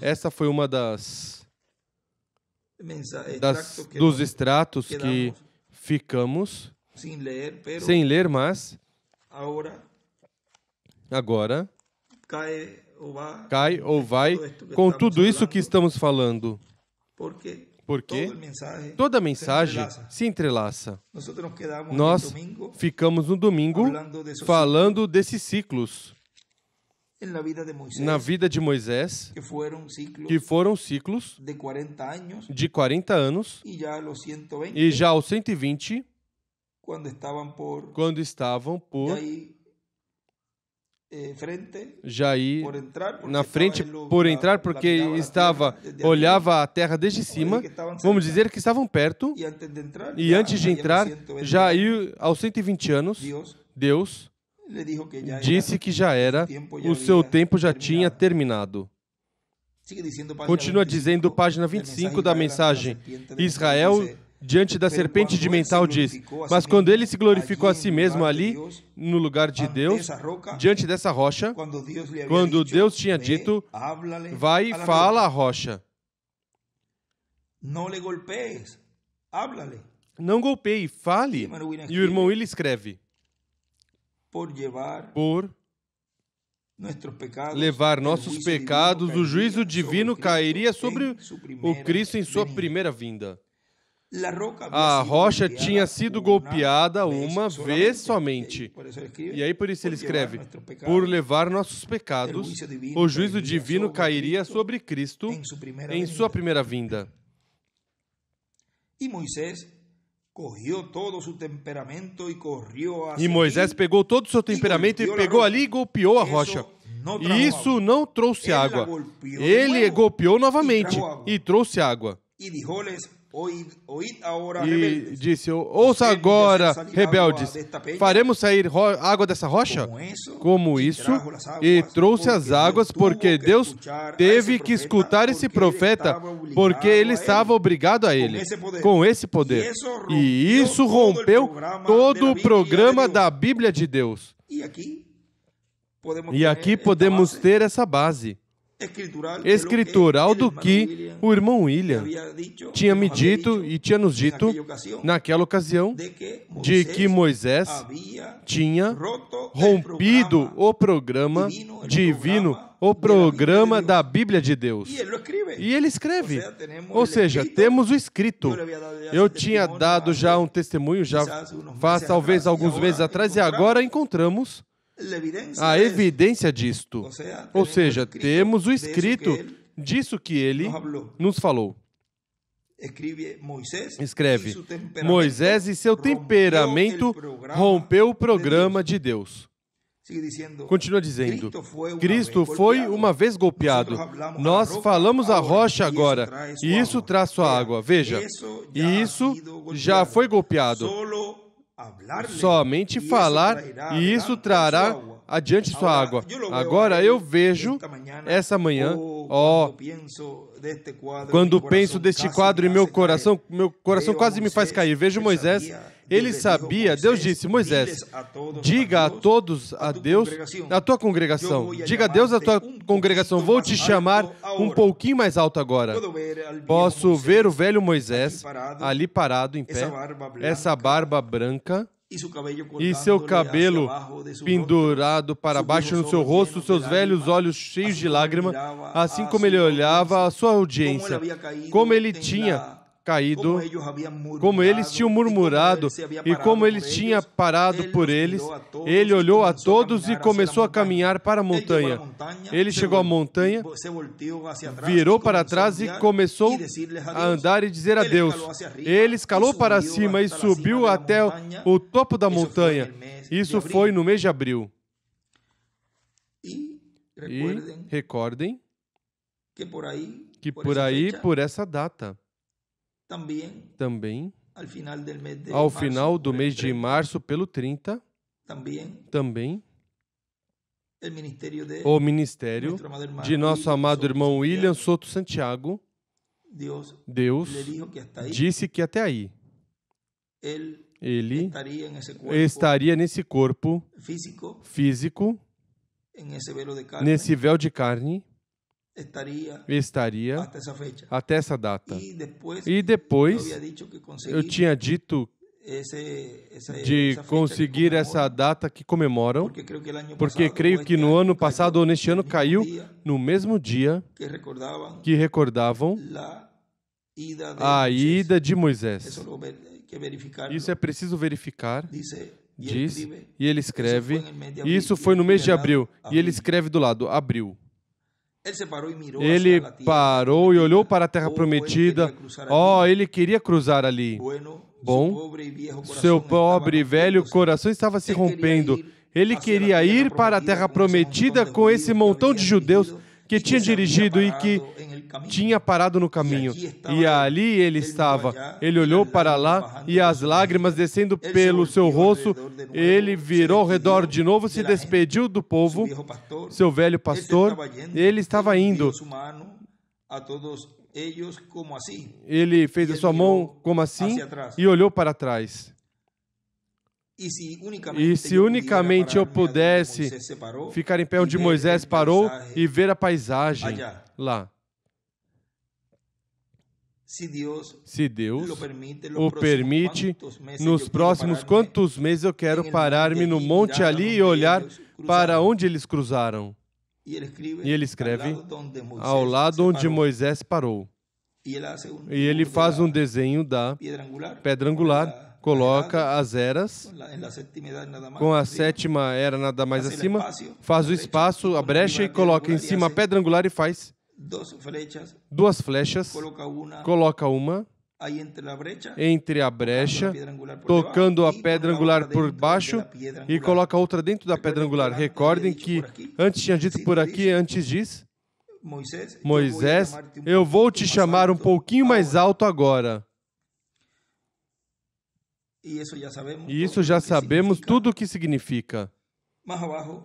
Essa foi uma das, das dos extratos que ficamos sem ler, mas agora Agora, cai ou vai com tudo isso que estamos falando. Porque toda mensagem se entrelaça. Nós ficamos no domingo falando desses ciclos na vida de Moisés, que foram ciclos de 40 anos, e já aos 120, quando estavam por, Jair eh, na frente por entrar porque estava olhava a terra desde cima vamos dizer que estavam perto e antes de entrar Jair aos 120 anos Deus disse que já era o seu tempo já tinha terminado continua dizendo página 25 da mensagem Israel diante da serpente de mental diz: Mas quando ele se glorificou a si mesmo ali, no lugar de Deus, diante dessa rocha, quando Deus tinha dito: Vai e fala à rocha. Não golpeie, fale. E o irmão ele escreve: Por levar nossos pecados, o juízo divino cairia sobre o Cristo em sua primeira vinda. A rocha tinha sido golpeada uma vez somente. E aí, por isso, ele escreve: Por levar nossos pecados, o juízo divino cairia sobre Cristo em sua primeira vinda. E Moisés e Moisés pegou todo o seu temperamento e pegou ali e golpeou a rocha. E isso não trouxe água. Ele golpeou novamente e trouxe água. E disse e disse: Ouça agora, rebeldes, faremos sair água dessa rocha? Como isso? E trouxe as águas, porque Deus teve que escutar esse profeta, porque ele estava obrigado a ele, com esse poder. E isso rompeu todo o programa da Bíblia de Deus. E aqui podemos ter essa base escritural do que o irmão William tinha me dito e tinha nos dito naquela ocasião de que Moisés tinha rompido o programa divino, o programa da Bíblia de Deus. E ele escreve. Ou seja, temos o escrito. Eu tinha dado já um testemunho, já faz talvez alguns meses atrás, e agora encontramos a evidência disto. Ou seja, temos o escrito disso que ele nos falou. Escreve: Moisés e seu temperamento rompeu o programa de Deus. Continua dizendo: Cristo foi uma vez golpeado. Nós falamos a rocha agora, e isso traz sua água. Veja, e isso já foi golpeado somente falar e isso trará adiante sua água. Agora eu vejo essa manhã, oh, ó, quando penso deste quadro em meu coração, meu coração quase me faz cair. Vejo Moisés ele sabia, Deus disse, Moisés, diga a todos a Deus, a tua congregação, diga a Deus a tua congregação, vou te chamar um pouquinho mais alto agora. Posso ver o velho Moisés ali parado em pé, essa barba branca e seu cabelo pendurado para baixo no seu rosto, seus velhos olhos cheios de lágrima, assim como ele olhava a sua audiência, como ele tinha caído, como eles tinham murmurado e como ele tinha parado por eles, ele olhou a todos e começou a caminhar para a montanha. Ele chegou à montanha, virou para trás e começou a andar e dizer a Deus. Ele escalou para cima e subiu até o topo da montanha. Isso foi no mês de abril. E recordem que por aí, por essa data, também, também ao final do mês de, março, final do mês de março, pelo 30, também, também ministério de, o ministério de nosso amado irmão William Soto Santiago, Deus, Deus disse que até aí ele estaria nesse corpo físico, físico nesse véu de carne estaria, estaria até, essa fecha. até essa data. E depois, e depois eu, eu, tinha dito esse, essa, de essa conseguir essa data que comemoram, porque creio que, porque creio que no ano passado ou neste ano caiu no mesmo dia que recordavam, que recordavam ida a ida de Moisés. Isso é preciso verificar. Diz, e ele escreve, isso foi no mês de abril, e ele escreve do lado, abril. Ele parou e olhou para a terra prometida. Oh, ele queria cruzar ali. Bom, seu pobre e velho coração estava se rompendo. Ele queria ir para a terra prometida com esse montão de judeus que tinha dirigido e que tinha parado no caminho. E ali ele estava. Ele olhou para lá e as lágrimas descendo pelo seu rosto, ele virou ao redor de novo, se despediu do povo, seu velho pastor. Ele estava indo. Ele fez a sua mão como assim e olhou para trás. E se unicamente, e se unicamente eu pudesse ficar em pé onde Moisés parou e ver a paisagem lá. Se Deus, se Deus o permite, nos próximos quantos meses eu quero parar-me no monte ali e olhar para onde eles cruzaram. E ele escreve ao lado onde Moisés parou. E ele faz um desenho da pedra angular coloca as eras com a sétima era nada mais acima, faz o espaço, a brecha e coloca em cima a pedra angular e faz duas flechas, coloca uma entre a brecha, tocando a pedra angular por baixo e coloca outra dentro da pedra angular. Recordem que antes tinha dito por aqui, antes diz, Moisés, eu vou te chamar um pouquinho mais alto agora. E isso já sabemos. E isso já sabemos significa. tudo o que significa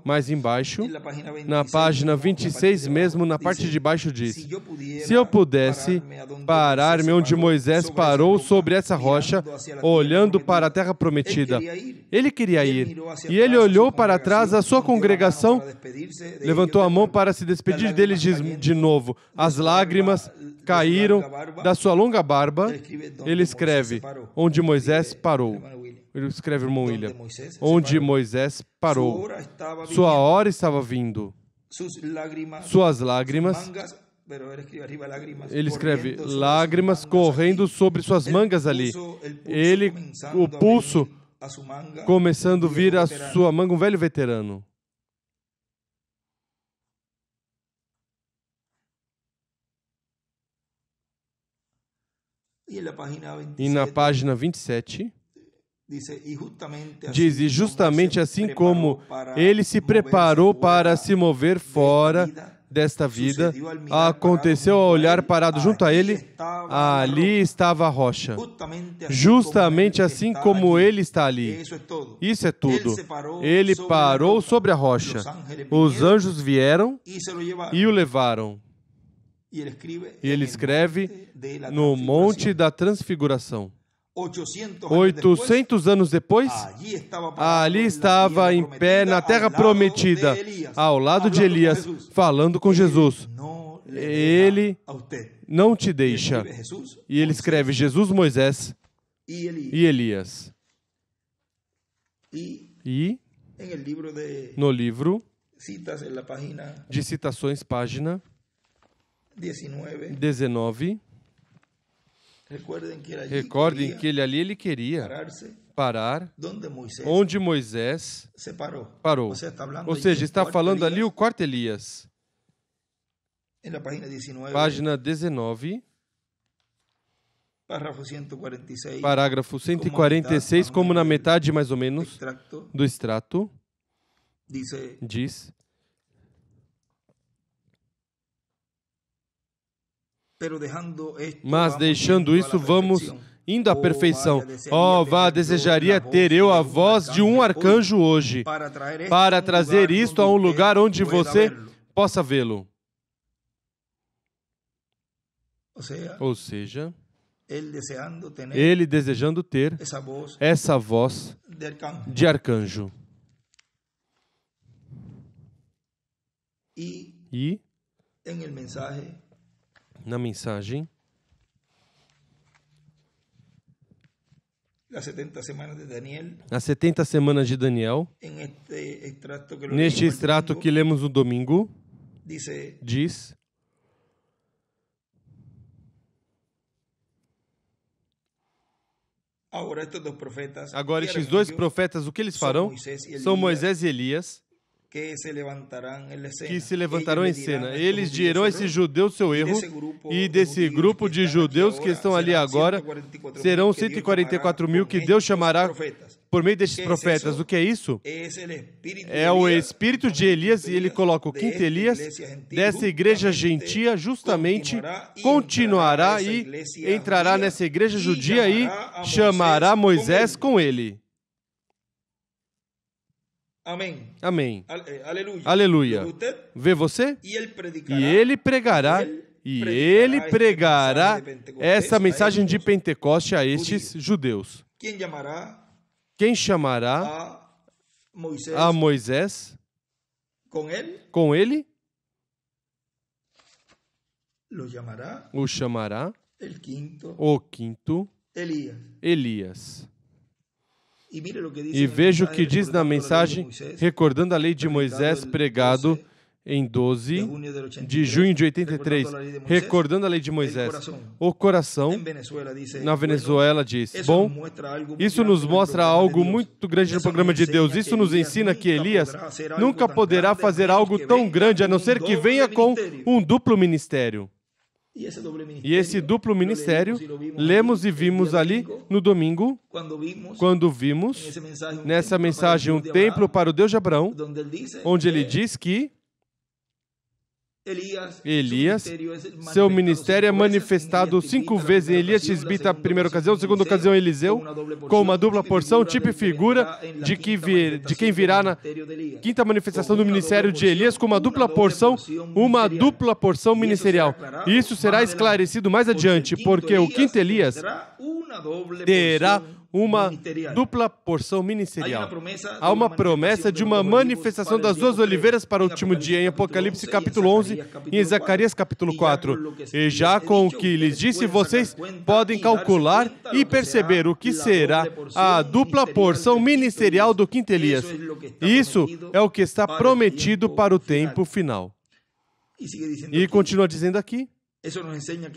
mais embaixo, na página 26 mesmo, na parte de baixo diz: Se eu pudesse parar-me onde Moisés parou sobre essa rocha, olhando para a terra prometida. Ele queria ir, e ele olhou para trás a sua congregação, levantou a mão para se despedir deles de novo. As lágrimas caíram da sua longa barba. Ele escreve: Onde Moisés parou. Ele escreve, irmão então, William. Onde Moisés parou. Sua hora estava vindo. Suas lágrimas. Ele escreve lágrimas correndo sobre suas mangas ali. Ele, o pulso, começando a vir a sua manga, um velho veterano. E na página 27. Diz, e justamente assim como ele se preparou para se mover fora desta vida, aconteceu ao olhar parado junto a ele, ali estava a rocha. Justamente assim como ele está ali. Isso é tudo. Ele parou sobre a rocha. Os anjos vieram e o levaram. E ele escreve no Monte da Transfiguração. 800 anos depois, ali estava em pé na terra prometida, ao lado de Elias, falando com Jesus. Ele não te deixa. E ele escreve Jesus, Moisés e Elias. E no livro de citações, página 19 Recordem que ele ali ele queria parar onde Moisés parou. Ou seja, está falando ali o quarto Elias. Página 19. Parágrafo 146, parágrafo 146 como na metade mais ou menos do extrato, diz Mas deixando isso, vamos indo à oh, perfeição. Oh, vá, desejaria ter eu a voz de um arcanjo hoje, para trazer isto a um lugar onde você possa vê-lo. Ou seja, ele desejando ter essa voz de arcanjo. E, e na mensagem. na 70 semanas de Daniel. 70 de Daniel. Extrato neste extrato domingo, que lemos no domingo. Dice, diz. Agora estes dois profetas, o que eles farão? Moisés São Moisés e Elias que se levantarão em cena. Que se levantarão em cena. Eles dirão a esses judeus seu erro e desse grupo de judeus que estão ali agora serão 144 mil que Deus chamará por meio destes profetas. O que é isso? É o espírito de Elias e ele coloca o quinto Elias dessa igreja gentia justamente continuará e entrará nessa igreja judia e chamará Moisés com ele. Amém. Amém. Eh, aleluia. Aleluia. Vê você? E ele pregará. E ele pregará, e ele pregará mensagem de Pentecoste a estes judeus. Quem chamará? Quem chamará a Moisés? Com ele? Com ele? O chamará? O quinto. Elias. Elias. E veja o que diz na mensagem, recordando a lei de Moisés pregado em 12 de junho de 83, recordando a lei de Moisés. O coração, na Venezuela, diz: Bom, isso nos mostra algo muito grande no programa de Deus. Isso nos ensina que Elias nunca poderá fazer algo tão grande a não ser que venha com um duplo ministério. E esse duplo ministério, lemos e vimos ali no domingo, quando vimos nessa mensagem Um Templo para o Deus de Abraão, onde ele diz que Elias, Elias seu ministério é manifestado é cinco vezes em Elias Tisbita, primeira ocasião, segunda ocasião em Eliseu, com uma dupla porção, tipo e figura de, que vir, de quem virá na quinta manifestação do ministério de Elias, com uma dupla porção, uma dupla porção ministerial. Isso será esclarecido mais adiante, porque o quinto Elias terá uma dupla porção ministerial. Há uma promessa de uma manifestação das duas oliveiras para o último dia em Apocalipse capítulo 11 e em Zacarias capítulo 4. E já com o que é lhes disse, vocês podem calcular e perceber o que será a dupla porção ministerial do quinto Elias. Isso é o que está prometido para o tempo final. E continua dizendo aqui.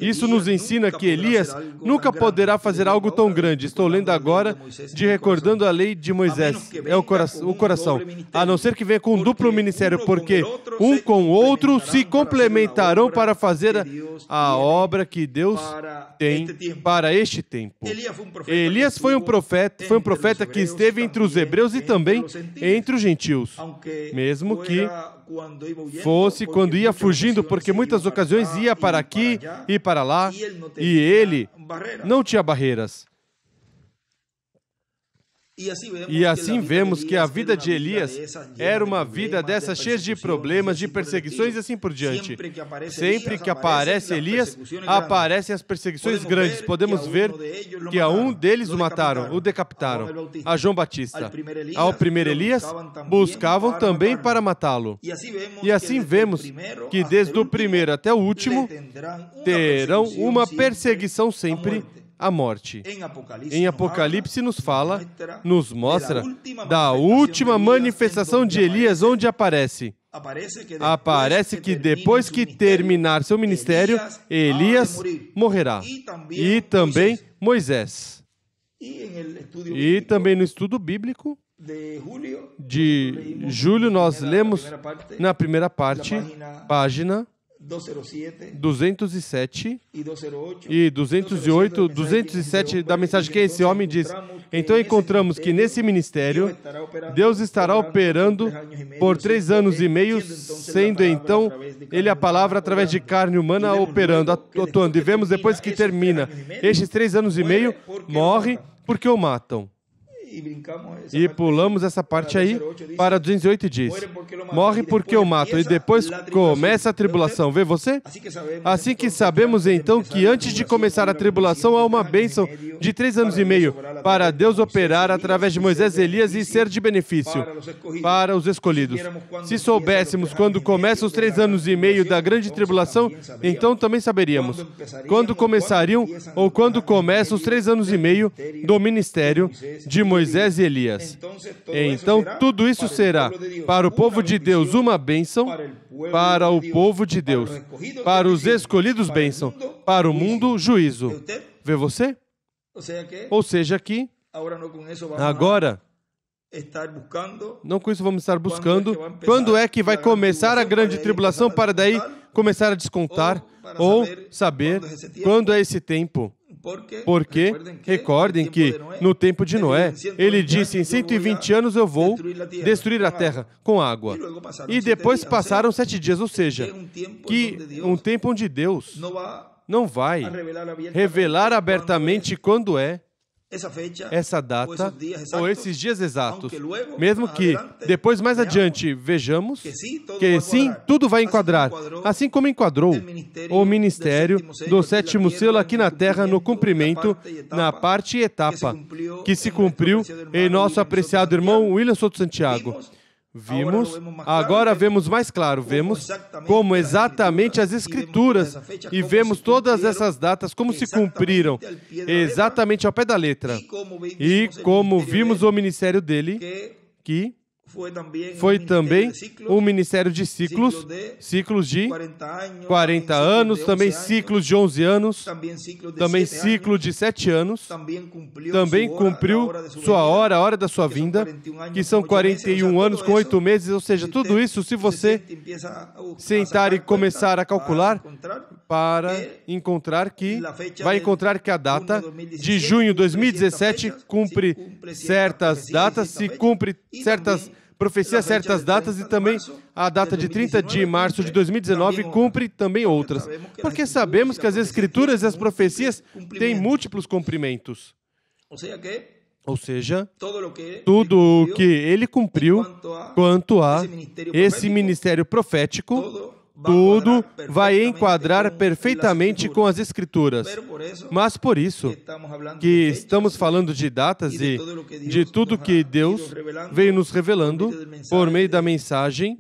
Isso nos ensina que Elias nunca poderá fazer algo tão grande. Estou lendo agora de recordando a lei de Moisés. É o, cora o coração. A não ser que venha com um duplo ministério, porque um com o outro se complementarão para fazer a, a obra que Deus tem para este tempo. Elias foi um profeta, foi um profeta que esteve entre os hebreus e também entre os gentios, mesmo que fosse quando ia fugindo, porque muitas ocasiões ia para aqui e para lá, e ele não tinha barreiras. E assim vemos, e assim que, vemos que a vida de Elias era uma vida dessa cheia de problemas, de tipo perseguições e assim por diante. Sempre que aparece Elias, aparecem as perseguições grandes. Podemos ver que a um deles o mataram, o decapitaram, a João Batista. Ao primeiro Elias, buscavam também para matá-lo. E assim vemos que desde o primeiro até o último terão uma perseguição sempre a morte. Em Apocalipse nos fala, nos mostra da última manifestação de Elias onde aparece. Aparece que depois que terminar seu ministério, Elias morrerá. E também Moisés. E também no estudo bíblico de julho nós lemos na primeira parte, página 207, 207 e 208, e 208 207 da mensagem que esse homem diz. Então encontramos que nesse ministério Deus estará operando por três anos e meio, sendo então, então ele a palavra através de carne humana operando, atuando. E vemos depois que termina estes três anos e meio, morre porque o matam. E pulamos essa parte aí para 208 diz: Morre porque o mato e depois começa a tribulação. Vê você? Assim que sabemos então que antes de começar a tribulação há uma bênção de três anos e meio para Deus operar através de Moisés, Elias e ser de benefício para os escolhidos. Se soubéssemos quando começam os três anos e meio da grande tribulação, então também saberíamos quando começariam ou quando começam os três anos e meio do ministério de Moisés. Moisés e Elias. Então, então tudo isso será para o povo de Deus uma bênção, para o povo de Deus, para os escolhidos bênção, para o mundo juízo. Vê você? Ou seja, que agora não com isso vamos estar buscando quando é que vai começar a grande tribulação para daí começar a descontar ou saber quando é esse tempo porque, Porque recordem que, no tempo de Noé, ele disse: Em 120 anos eu vou destruir a terra com água. E depois ¿eh? passaram sete dias, ou seja, é que um tempo onde Deus não vai revelar é. abertamente quando é essa data ou esses dias exatos, mesmo que depois mais adiante vejamos que sim, tudo vai assim enquadrar, assim como enquadrou o ministério do sétimo selo aqui na terra no cumprimento na parte e etapa que se cumpriu em nosso apreciado irmão William Soto Santiago. Vimos, agora é vemos mais claro, vemos como exatamente as escrituras e vemos todas essas datas como se cumpriram exatamente ao pé da letra. E como vimos o ministério dele, que foi também, Foi um, também ministério ciclos, ministério de ciclos, ciclo de ciclos de 40 anos, 40 anos também ciclos de 11 anos, também ciclo de, também 7, ciclo anos, de 7 anos, também cumpriu, também sua, cumpriu hora, hora sua hora, a hora da sua que vinda, anos, que são 41 meses, anos com 8 meses, ou seja, tudo isso, se você sentar e começar a calcular, para eh, encontrar que vai encontrar que a data de junho de 2017 cumpre certas datas, se cumpre certas profecias, certas datas e também a data de 30 de março de 2019 cumpre também outras. Porque sabemos que as escrituras e as profecias têm múltiplos cumprimentos. Ou seja, tudo o que ele cumpriu quanto a esse ministério profético, tudo vai enquadrar perfeitamente com as Escrituras. Mas por isso que estamos falando de datas e de tudo que Deus veio nos revelando por meio da mensagem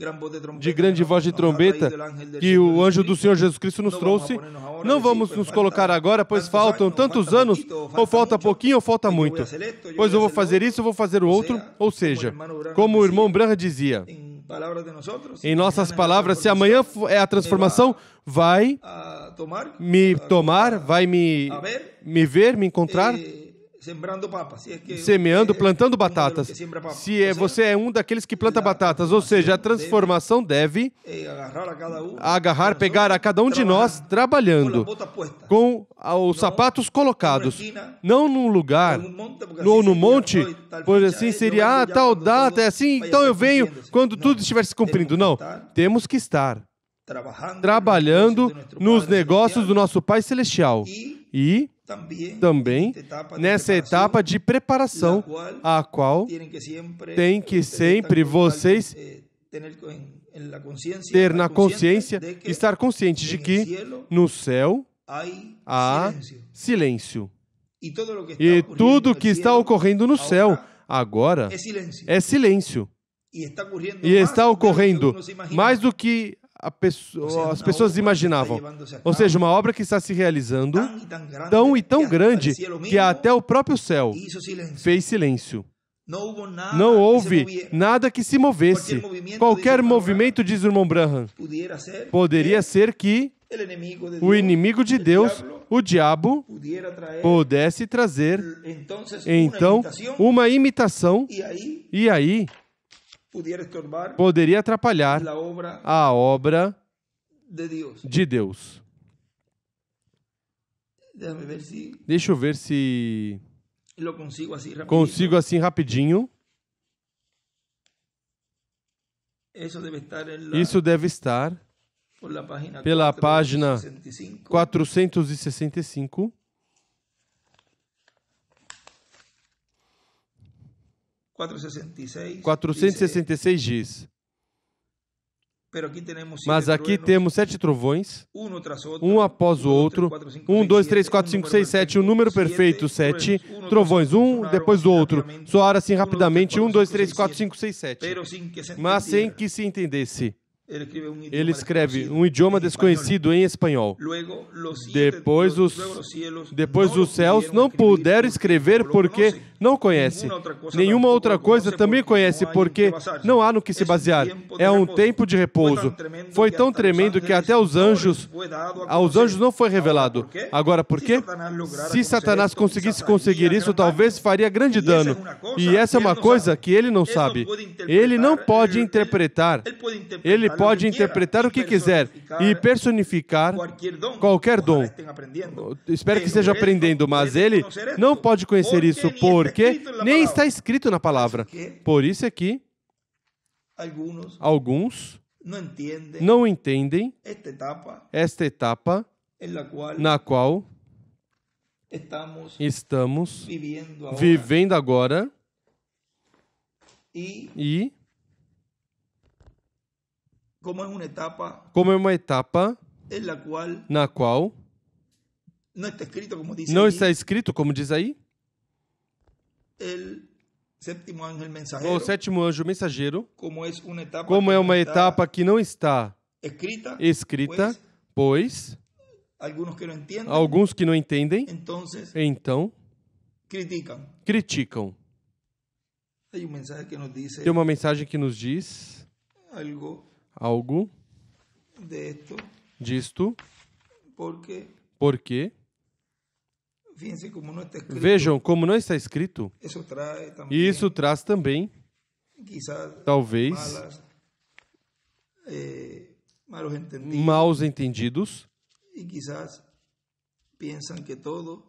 de grande voz de trombeta que o anjo do Senhor Jesus Cristo nos trouxe. Não vamos nos colocar agora, pois faltam tantos anos, ou falta pouquinho, ou falta muito. Pois eu vou fazer isso, eu vou fazer o outro. Ou seja, como o irmão Branham dizia, em nossas palavras, se amanhã é a transformação, vai me tomar, vai me, me ver, me encontrar. Eh, Sembrando papas, se é que semeando, é, plantando batatas. Eh, se é, você é um daqueles que planta batatas, ou seja, a transformação deve, deve eh, agarrar, a cada um, agarrar pegar a cada um de nós trabalhando com os sapatos colocados, não num lugar ou no monte, pois assim eh, seria ah, tal data, é assim, então eu venho quando tudo estiver se cumprindo. Não, temos que estar trabalhando nos negócios do nosso Pai Celestial e também nessa etapa de preparação, a qual tem que sempre vocês eh, ter na consciência, estar consciente de que no céu há silêncio. E tudo que está ocorrendo no céu agora é silêncio. E está ocorrendo mais do que pessoa, as pessoas imaginavam. Ou seja, uma obra que está se realizando tão e tão grande que até o próprio céu fez silêncio. Não houve nada que se movesse. Qualquer movimento, diz o irmão Branham, poderia ser que o inimigo de Deus, o diabo, pudesse trazer então uma imitação, e aí poderia atrapalhar a obra de Deus. Deixa eu ver se consigo assim rapidinho. Isso deve estar pela página 465. 466, 466 diz: Mas aqui temos sete trovões, um após o outro, um, dois, três, quatro, cinco, seis, sete, o número perfeito, sete trovões, um depois do outro, soar assim rapidamente, um, dois, três, quatro, cinco, seis, sete, mas sem que se entendesse. Ele escreve um idioma desconhecido em espanhol. Depois os, depois os céus não puderam escrever porque não conhece. Nenhuma outra coisa também conhece porque não há no que se basear. É um tempo de repouso. Foi tão tremendo que até aos anjos, aos anjos não foi revelado. Agora, por quê? Se Satanás conseguisse conseguir isso, talvez faria grande dano. E essa é uma coisa que ele não sabe. Ele não pode interpretar. Ele pode é interpretar o que quiser e personificar qualquer dom. Espero que esteja aprendendo, mas ele não pode conhecer isso porque nem está escrito na palavra. Por isso é que é alguns não entendem esta etapa na qual estamos vivendo agora e como é uma etapa, como é uma etapa la na qual não está escrito como diz não aí, está escrito como diz aí el sétimo o sétimo anjo mensageiro como é uma etapa, como é uma etapa que não está escrita, escrita pois, pois alguns que não entendem, alguns que não entendem entonces, então criticam criticam Tem uma mensagem que nos diz algo disto, porque, porque como escrito, vejam como não está escrito, isso também, isso traz também, quizás, talvez, malas, eh, malos entendidos, maus entendidos, e quizás pensam que todo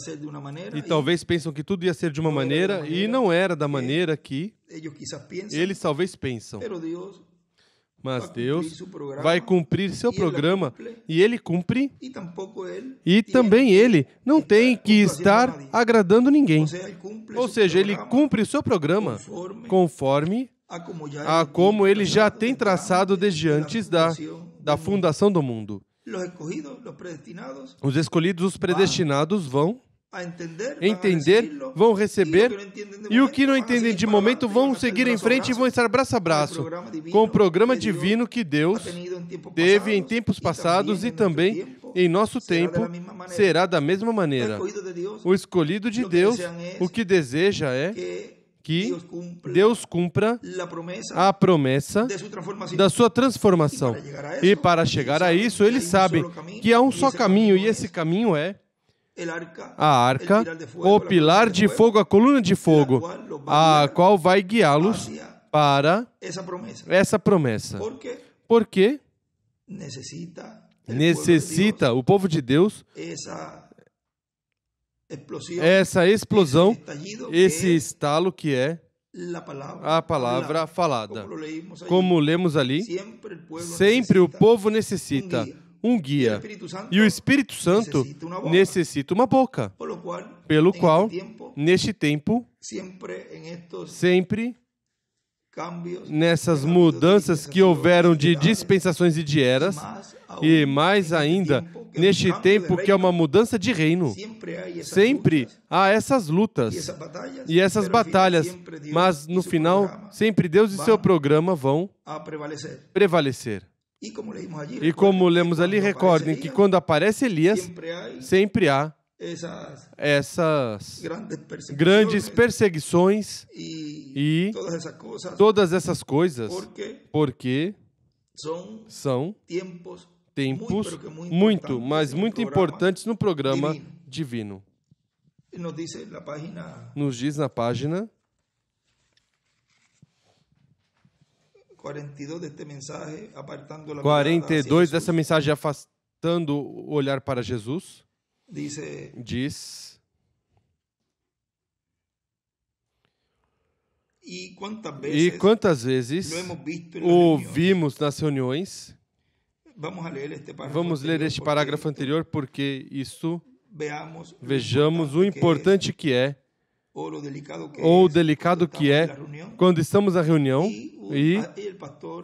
ser de uma maneira e, e talvez pensam que tudo ia ser de uma maneira, maneira, e não era da eh, maneira que, que eles talvez pensam. Mas Deus vai cumprir seu programa e ele cumpre. E também ele não tem que estar agradando ninguém. Ou seja, ele cumpre o seu programa conforme a como ele já tem traçado desde antes da, da fundação do mundo. Os escolhidos, os predestinados vão entender, vão receber, e o que não entendem de momento vão seguir em frente e vão estar braço a braço com o programa divino que Deus teve em tempos passados e também em nosso tempo será da mesma maneira. O escolhido de Deus, o que deseja é que Deus cumpra a promessa da sua transformação. E para chegar a isso, eles sabem que há um só caminho, e esse caminho é a arca, o pilar de fogo, a coluna de fogo, a qual vai guiá-los para essa promessa. Porque necessita o povo de Deus essa explosão, esse estalo que é a palavra falada. Como lemos ali, sempre o povo necessita um guia. E o Espírito Santo necessita uma boca. Pelo qual, neste tempo, sempre nessas mudanças que houveram de dispensações e de eras, e mais ainda, neste tempo que é uma mudança de reino, sempre há essas lutas e essas batalhas, mas no final, sempre Deus e seu programa vão prevalecer. E como lemos, ali, recordem que quando aparece Elias, sempre há, essas, grandes perseguições, e, todas, essas coisas, porque, são, tempos, muito, mas muito importantes no programa divino. Nos diz na página 42 deste apartando 42 dessa mensagem, afastando o olhar para Jesus. Dice, diz. E quantas vezes, e quantas vezes ouvimos nas reuniões? Vamos ler este parágrafo, este parágrafo anterior porque isso vejamos o importante que é ou o delicado que é quando estamos na reunião e,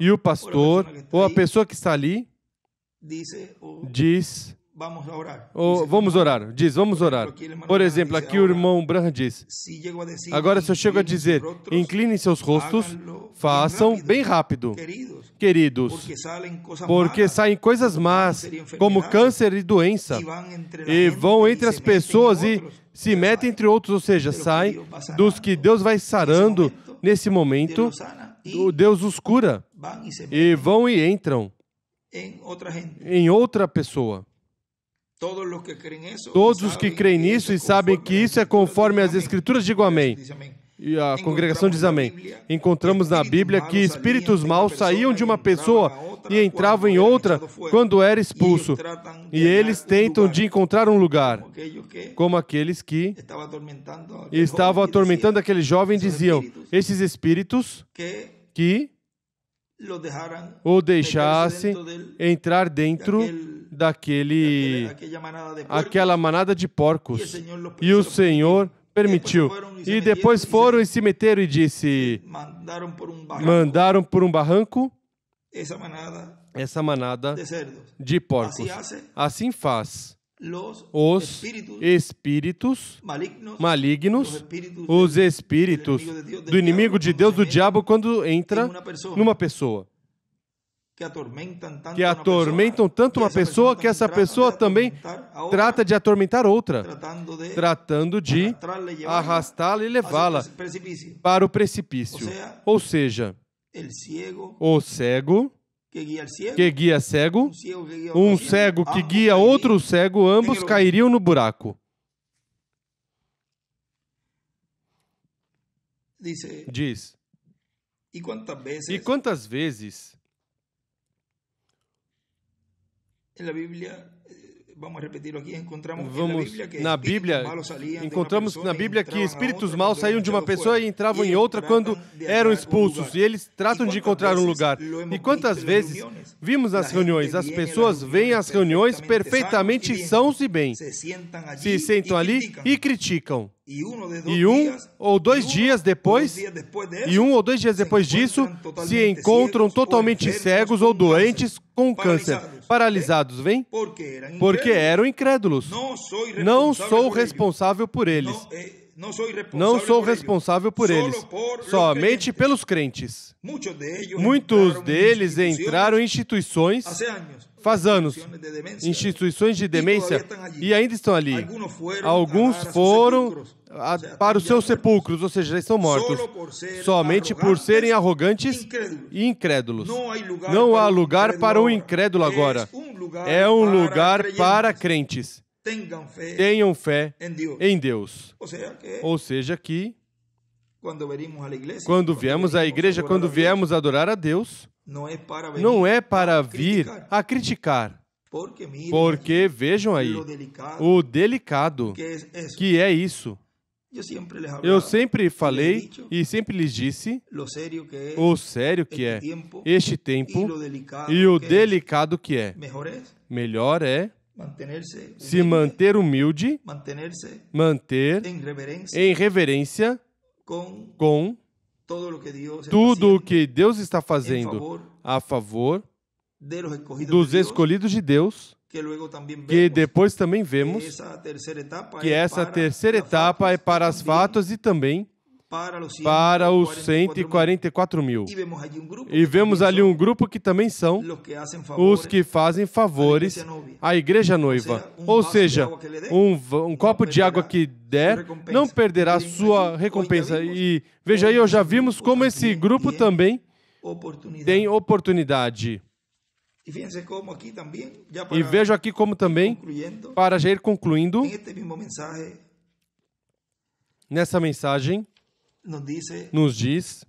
e o pastor ou a pessoa que está ali oh, diz Vamos orar. vamos orar. Diz, vamos orar. Por exemplo, aqui o irmão Branham diz: Agora, se eu chego a dizer, inclinem seus rostos, façam bem rápido, queridos, porque saem coisas más, como câncer e doença, e vão entre as pessoas e se metem entre outros, ou seja, saem dos que Deus vai sarando nesse momento, Deus os cura, e vão e entram em outra pessoa. Todos os que creem nisso e é sabem que isso é conforme as Escrituras, digo amém. E a congregação diz amém. Encontramos na Bíblia que espíritos maus saíam de uma pessoa e entravam em outra quando era expulso. E eles tentam de encontrar um lugar, como aqueles que estavam atormentando aquele jovem diziam: esses espíritos que ou deixasse entrar dentro daquele aquela manada de porcos e o Senhor permitiu e depois foram e se meteram e disse mandaram por um barranco essa manada de porcos assim faz Los os espíritus, espíritos malignos, malignos os espíritos do, do inimigo de Deus, do diabo, quando entra numa pessoa. Que atormentam tanto, que atormentam uma, pessoa, uma pessoa que essa pessoa também trata de atormentar outra, tratando de arrastá-la e levá-la para o precipício. Ou seja, o cego que guia cego, um cego que ah, guia outro cego, ambos cairiam no buraco. Diz. E quantas vezes? E quantas vezes? Na Bíblia vamos repetir aqui, encontramos vamos, na Bíblia, na Bíblia encontramos na Bíblia que espíritos maus saíam de uma pessoa e entravam em outra quando eram expulsos, e eles tratam de encontrar um lugar. E quantas vezes vimos nas reuniões, as pessoas vêm às reuniões perfeitamente sãos e bem, se sentam ali e criticam. E um, e um dias, ou dois dias depois, dia depois desse, e um ou dois dias depois disso, se encontram totalmente cegos ou doentes com câncer, paralisados, vem? Porque eram incrédulos. Não sou responsável por eles. Eh, não sou responsável, não sou responsável por, eles, por somente crentes. pelos crentes. Muitos deles entraram em instituições faz anos, instituições de demência, tipo, e ainda estão ali. Alguns foram para os seus sepulcros, ou seja, já estão mortos, somente por serem arrogantes e incrédulos. Não há lugar para o incrédulo agora, é um lugar é para crentes. Tenham fé em Deus. Ou seja, que quando viemos à igreja, quando viemos adorar a Deus, não é para vir, não é para vir criticar. a criticar. Porque, Porque vejam aí delicado, o delicado que é, que é isso. Eu sempre, Eu sempre falei dicho, e sempre lhes disse que o sério que é este tempo e o delicado que é. Melhor é se manter humilde, manter, em reverência, com, com tudo o que Deus está fazendo a favor dos escolhidos de Deus, que depois também vemos que essa terceira etapa é para as fatos e também para os 144 mil. E vemos ali um grupo que também são os que fazem favores à igreja noiva. Ou seja, um, um copo de água que der não perderá sua recompensa. E veja aí, já vimos como esse grupo também tem oportunidade. E vejo aqui como também, para já ir concluindo, nessa mensagem, nos nos diz,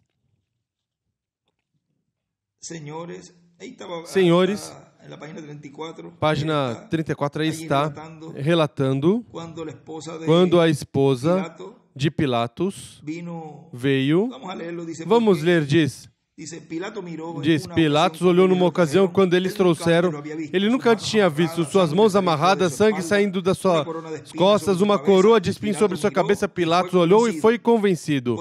senhores, aí estava ah, senhores, a, a, página 34, página está, 34 aí está relatando, relatando quando a esposa de, quando a esposa Pilato, de Pilatos vino, veio, vamos, vamos porque, ler, diz, Diz, Pilatos olhou numa ocasião quando eles trouxeram, ele nunca antes tinha visto suas mãos amarradas, sangue saindo das suas costas, uma coroa de espinho sobre sua cabeça. Pilatos olhou e foi convencido,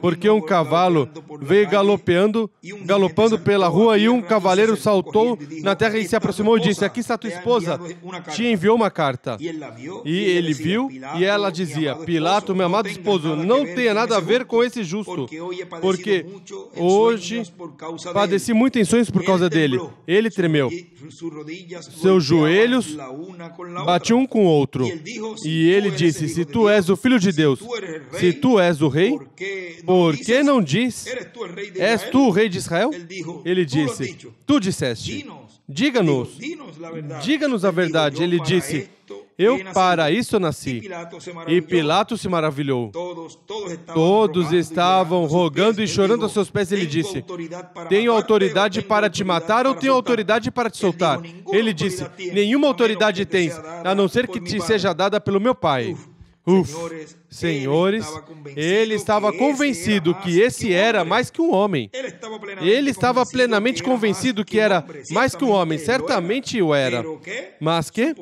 porque um cavalo veio galopeando, galopando pela rua e um cavaleiro saltou na terra e se aproximou e disse, aqui está tua esposa, te enviou uma carta. E ele viu e ela dizia, Pilato, meu amado esposo, não tenha nada a ver com esse justo, porque hoje hoje padeci muito em sonhos por causa dele. Ele tremeu. Seus joelhos batiam um com o outro. E ele disse: Se tu és o filho de Deus, se tu és o rei, por que não diz: És tu o rei de Israel? Ele disse: Tu disseste. Diga-nos. Diga-nos a verdade. Ele disse: eu para isso nasci. E Pilatos se maravilhou. Todos estavam rogando e chorando aos seus pés. Ele disse: Tenho autoridade para te matar ou tenho autoridade para te soltar? Ele disse: Nenhuma autoridade tens, a não ser que te seja dada pelo meu Pai. Uf, senhores, ele estava convencido que esse era mais que um homem. Ele estava plenamente convencido que era mais que um homem, certamente o era. Mas que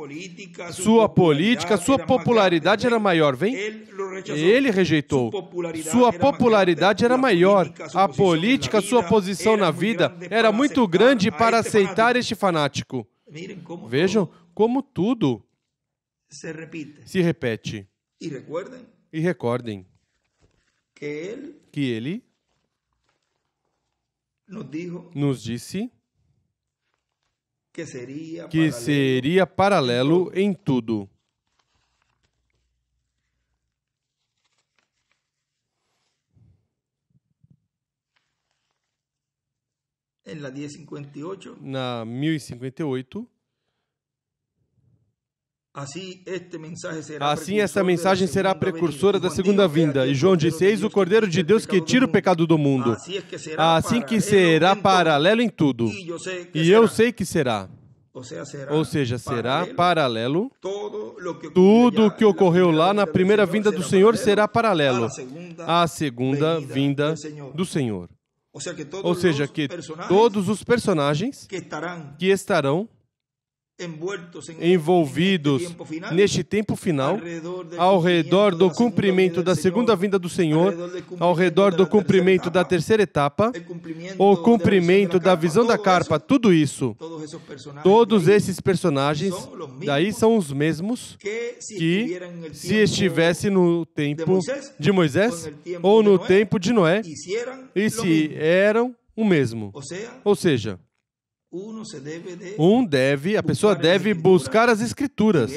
sua política, sua popularidade era maior, vem? Ele rejeitou. Sua popularidade era maior. A política, sua posição na vida era muito grande para aceitar este fanático. Vejam como tudo se repete. E recordem. E recordem. Que ele. Que ele nos, dijo, nos disse. Que seria. Que paralelo, seria paralelo em tudo. Em la 1058. Na 1058. Assim esta mensagem será, assim, mensagem será precursora da segunda vinda. E João disse: Eis o Cordeiro de Deus que tira o pecado do mundo. Assim que será assim paralelo em tudo. E eu sei que será. Ou seja, será paralelo. Tudo o que ocorreu lá na primeira vinda do Senhor será paralelo à segunda vinda do Senhor. Ou seja, que todos os personagens que estarão envolvidos neste tempo final, ao redor do cumprimento da segunda vinda do Senhor, ao redor do cumprimento da terceira etapa, o cumprimento da visão da carpa, tudo isso, todos esses personagens, daí são os mesmos que, se estivesse no tempo de Moisés ou no tempo de Noé, e se eram o mesmo. Ou seja, um deve, a pessoa deve buscar as escrituras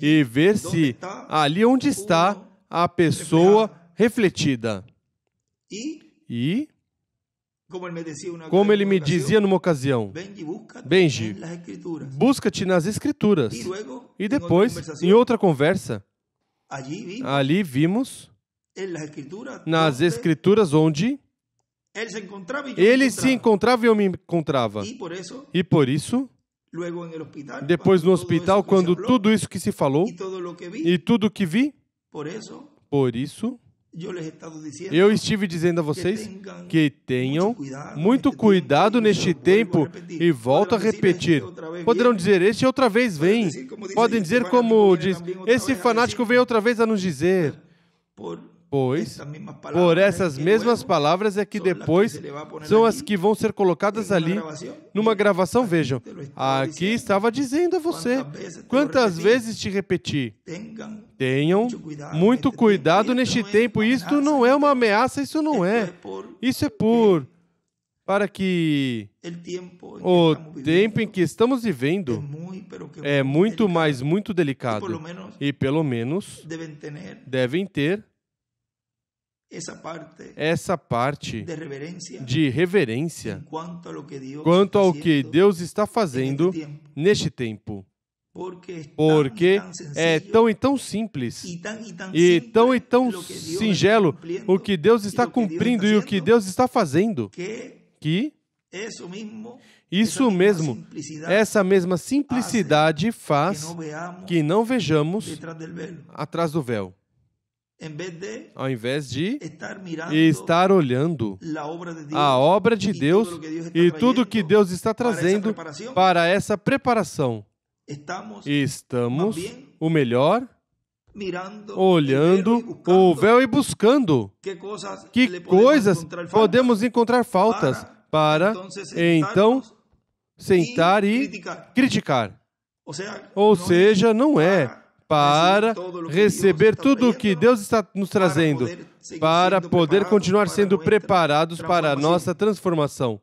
e ver se ali onde está a pessoa refletida. E, como ele me dizia numa ocasião, Benji, busca-te nas escrituras. E depois, em outra conversa, ali vimos nas escrituras onde ele se encontrava e eu Ele me encontrava. se encontrava e eu me encontrava. E por isso, hospital, depois no hospital, quando habló, tudo isso que se falou que vi, e tudo que vi, por isso, por isso eu estive dizendo a vocês que tenham muito cuidado neste tempo e volto a repetir. Poderão dizer, este outra vez vem. Podem dizer como diz, esse fanático vem outra vez a nos dizer. Pois, por essas mesmas palavras é que depois são as que vão ser colocadas ali numa gravação. Vejam, aqui estava dizendo a você quantas vezes te repeti. Tenham muito cuidado neste tempo. Isto não é uma ameaça, isso não é. Isso é por para que o tempo em que estamos vivendo é muito mais muito delicado e pelo menos devem ter essa parte, essa parte de reverência, de reverência quanto, ao que Deus, quanto ao que Deus está fazendo neste tempo. Porque, Porque tão é tão e tão simples e tão e tão, e tão, e tão singelo o que Deus está cumprindo e o que Deus está fazendo que isso mesmo isso mesmo, essa mesma simplicidade faz que não vejamos atrás do véu ao invés de estar olhando a obra de Deus e tudo que Deus está trazendo para essa preparação. Estamos, o melhor, olhando o véu e buscando que coisas podemos encontrar faltas para então sentar e criticar. Ou seja, não é para receber tudo o que Deus está nos trazendo, para poder continuar sendo preparados para a nossa transformação.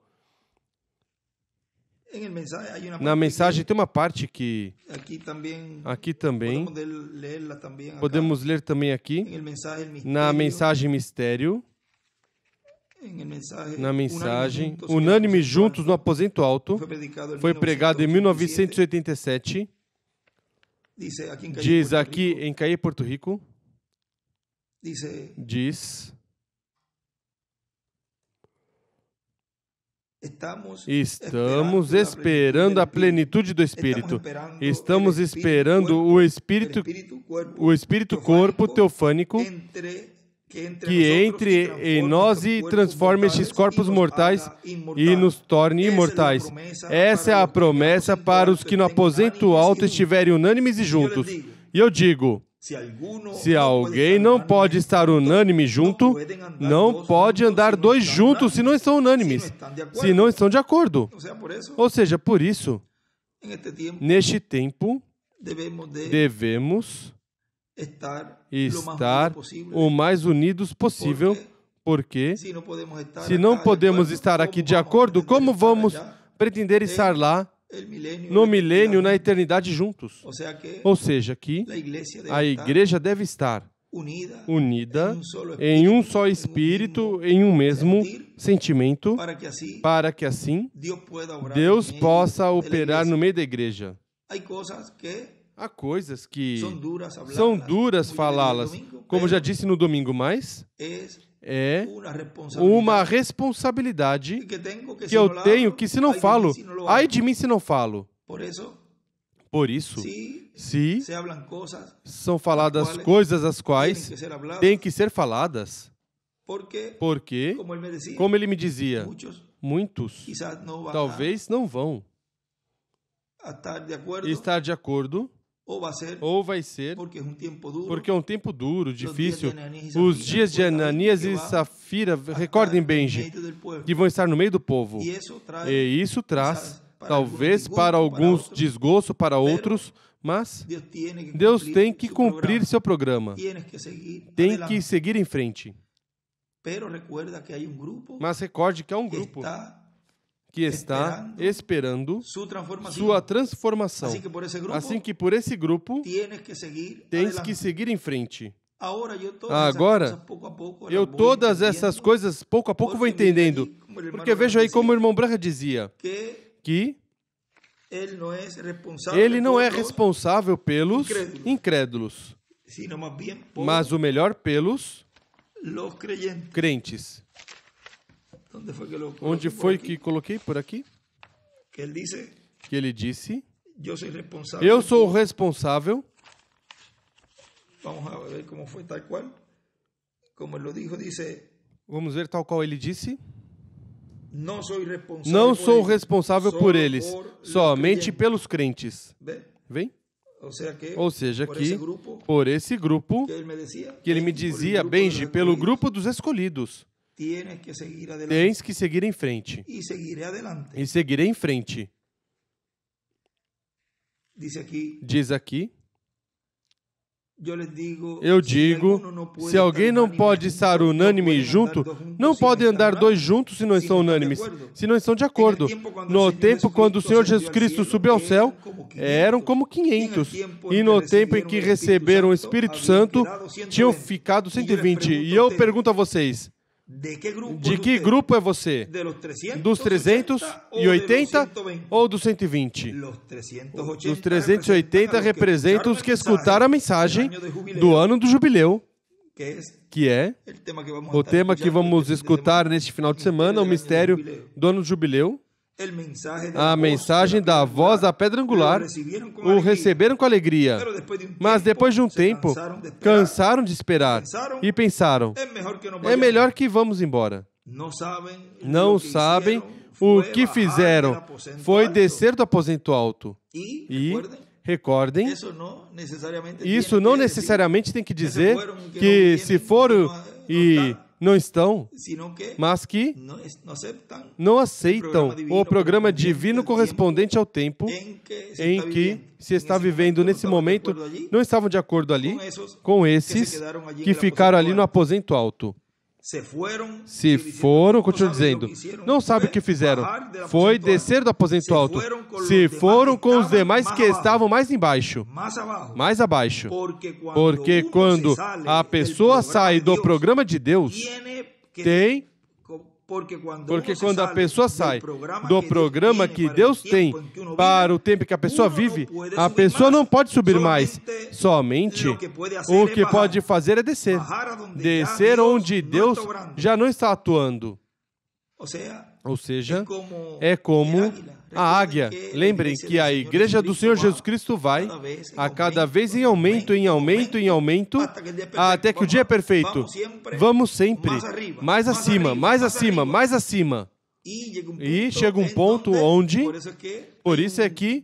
Na mensagem tem uma parte que aqui também podemos ler também aqui na mensagem mistério na mensagem unânime juntos no aposento alto foi pregado em 1987 aqui em Caí, diz Porto aqui Rico, em Caí, Porto Rico. diz. Estamos, estamos esperando a plenitude do Espírito. Estamos esperando o Espírito, o Espírito corpo teofânico que entre em nós e transforme estes corpos mortais e nos torne imortais. Essa é a promessa para os que no aposento alto estiverem unânimes e juntos. E eu digo: se alguém não pode estar unânime junto, não pode andar dois juntos se não estão unânimes, se não estão de acordo. Ou seja, por isso, neste tempo, devemos estar, estar o mais unidos possível, porque se não podemos estar, se não podemos estar aqui de acordo, como vamos pretender estar lá no milênio, na eternidade juntos? Ou seja, que a igreja deve estar unida, unida em um só espírito, em um mesmo sentimento, para que assim Deus possa operar no meio da igreja há coisas que são duras, são duras falá-las. Como já disse no domingo, mais é uma responsabilidade que eu tenho que, se não falo, ai de mim se não falo. Por isso, se são faladas coisas as quais têm que ser faladas, porque, como ele me dizia, muitos talvez não vão estar de acordo ou vai ser. Ou vai ser. Porque é um tempo duro. Porque é um tempo duro, difícil. Os dias de Ananias e Safira, recordem Benji, que vão estar no meio do povo. E isso traz, e isso traz para talvez para alguns para desgosto, para outros, mas Deus tem que cumprir seu programa. Tem que seguir em frente. Mas recorde que há é um grupo que está esperando sua transformação. Assim que por esse grupo, tens que seguir em frente. Agora, eu todas essas coisas pouco a pouco vou entendendo. Porque vejo aí como o irmão Braga dizia que ele não é responsável pelos incrédulos, mas o melhor pelos crentes. Onde foi que coloquei por aqui? Que ele disse: Eu sou o responsável. Vamos ver como foi tal qual como ele disse. Vamos ver tal Não sou responsável, Não sou responsável por, por eles, por somente crentes. pelos crentes. Vem? Ou seja que, Ou seja por, que esse grupo, por, esse grupo, que ele me dizia, que ele me dizia Benji, pelo grupo dos escolhidos. Tienes que seguir adelante. Tens que seguir em frente. E seguir adelante. E seguir em frente. Diz aqui. Diz aqui eu digo, se alguém não pode estar unânime junto, não podem andar dois juntos se não estão unânimes, se não estão de acordo. No tempo quando o Senhor Jesus Cristo subiu ao céu, eram como 500. E no tempo em que receberam o Espírito Santo, tinham ficado 120. E eu pergunto a vocês, de que grupo, de que grupo é você? Dos 380 ou dos 120? Dos 380 representam os que escutaram a mensagem do ano do jubileu, que é o tema que vamos escutar neste final de semana, o mistério do ano do jubileu a mensagem da voz da pedra angular, o receberam com alegria, mas depois de um tempo cansaram de esperar e pensaram: é melhor que vamos embora. Não sabem o que fizeram, foi descer do aposento alto. E, recordem, isso não necessariamente tem que dizer que se foram e não estão, mas que não aceitam o programa divino correspondente ao tempo em que se está vivendo nesse momento, não estavam de acordo ali com esses que ficaram ali no aposento alto. Se foram, se foram, continuo dizendo, não sabe o que ¿eh? fizeram. Foi descer do aposento alto. Se foram com os demais que estavam mais embaixo, mais abaixo. Porque quando a pessoa sai do programa de Deus, tem porque quando, Porque quando a pessoa sai do programa, que, que Deus tem para o tempo que a pessoa vive, a pessoa não pode subir mais. Somente o que pode fazer é descer. Descer onde Deus já não está atuando. Ou seja, é como a águia, lembrem que a igreja do Senhor Jesus Cristo vai a cada vez em aumento, em aumento, em aumento, até que o dia é perfeito. Vamos sempre mais acima, mais acima, mais acima. E chega um ponto onde, por isso é que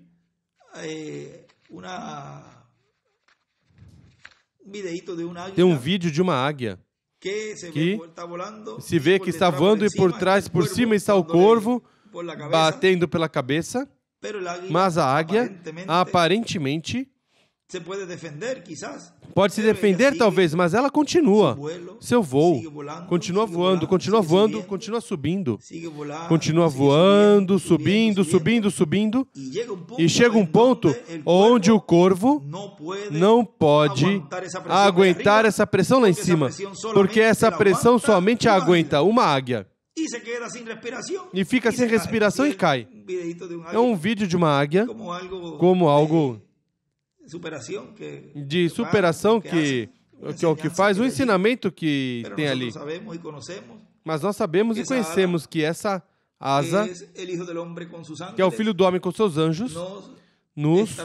eh, tem um vídeo de uma águia que se vê que está voando e por trás, por cima está o corvo batendo pela cabeça, mas a águia aparentemente Pode se defender, talvez, mas ela continua. Seu voo continua voando, continua voando, continua subindo. Continua voando, subindo, subindo, subindo. E chega um ponto onde o corvo não pode aguentar essa pressão lá em cima, porque essa pressão somente aguenta uma águia. E se queda sem respiração. E fica e sem se respiração cai. e cai. é um vídeo de uma águia como algo, como algo de superação que, de superação que, que, que, que é o que faz, o ensinamento que tem ali. Mas nós sabemos e conhecemos que essa asa, que é o filho do homem com seus anjos, nos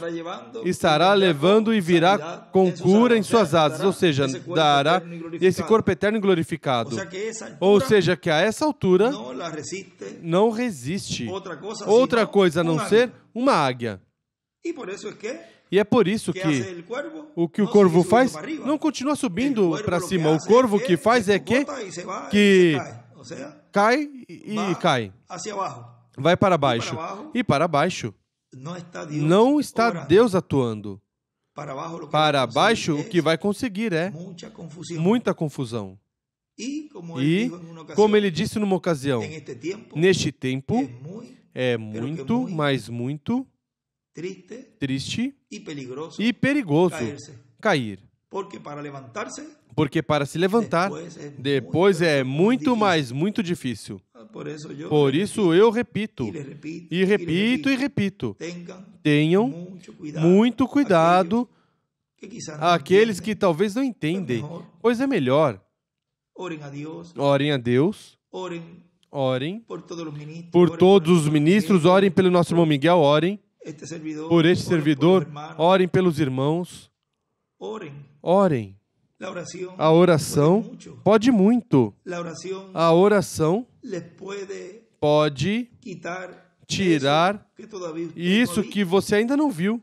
estará levando e virá com cura em suas asas, ou seja, dará esse corpo eterno e glorificado. Ou seja, que a essa altura não resiste outra coisa assim, a não ser uma águia. É e é por isso que o que o corvo faz não continua subindo para cima. O corvo que faz é que, que cai e cai. Vai para baixo. E para baixo. Não está Deus, não está Deus atuando. Para baixo, para baixo o que vai conseguir é muita confusão. Muita confusão. E, como ele, e ocasião, como ele, disse numa ocasião, tempo, neste tempo é muito, é muito mas muito triste, triste e, perigoso e perigoso, cair. Porque para levantar-se porque para se levantar, depois é muito é mais, muito difícil. Ah, por isso eu repito, e repito, e repito: tenham muito cuidado aqueles que talvez não entendem, pois é melhor. Orem a Deus. Orem por todos os ministros, orem pelo nosso irmão Miguel, orem por este servidor, orem pelos irmãos, orem a oração pode muito. A oração pode tirar isso que você ainda não viu.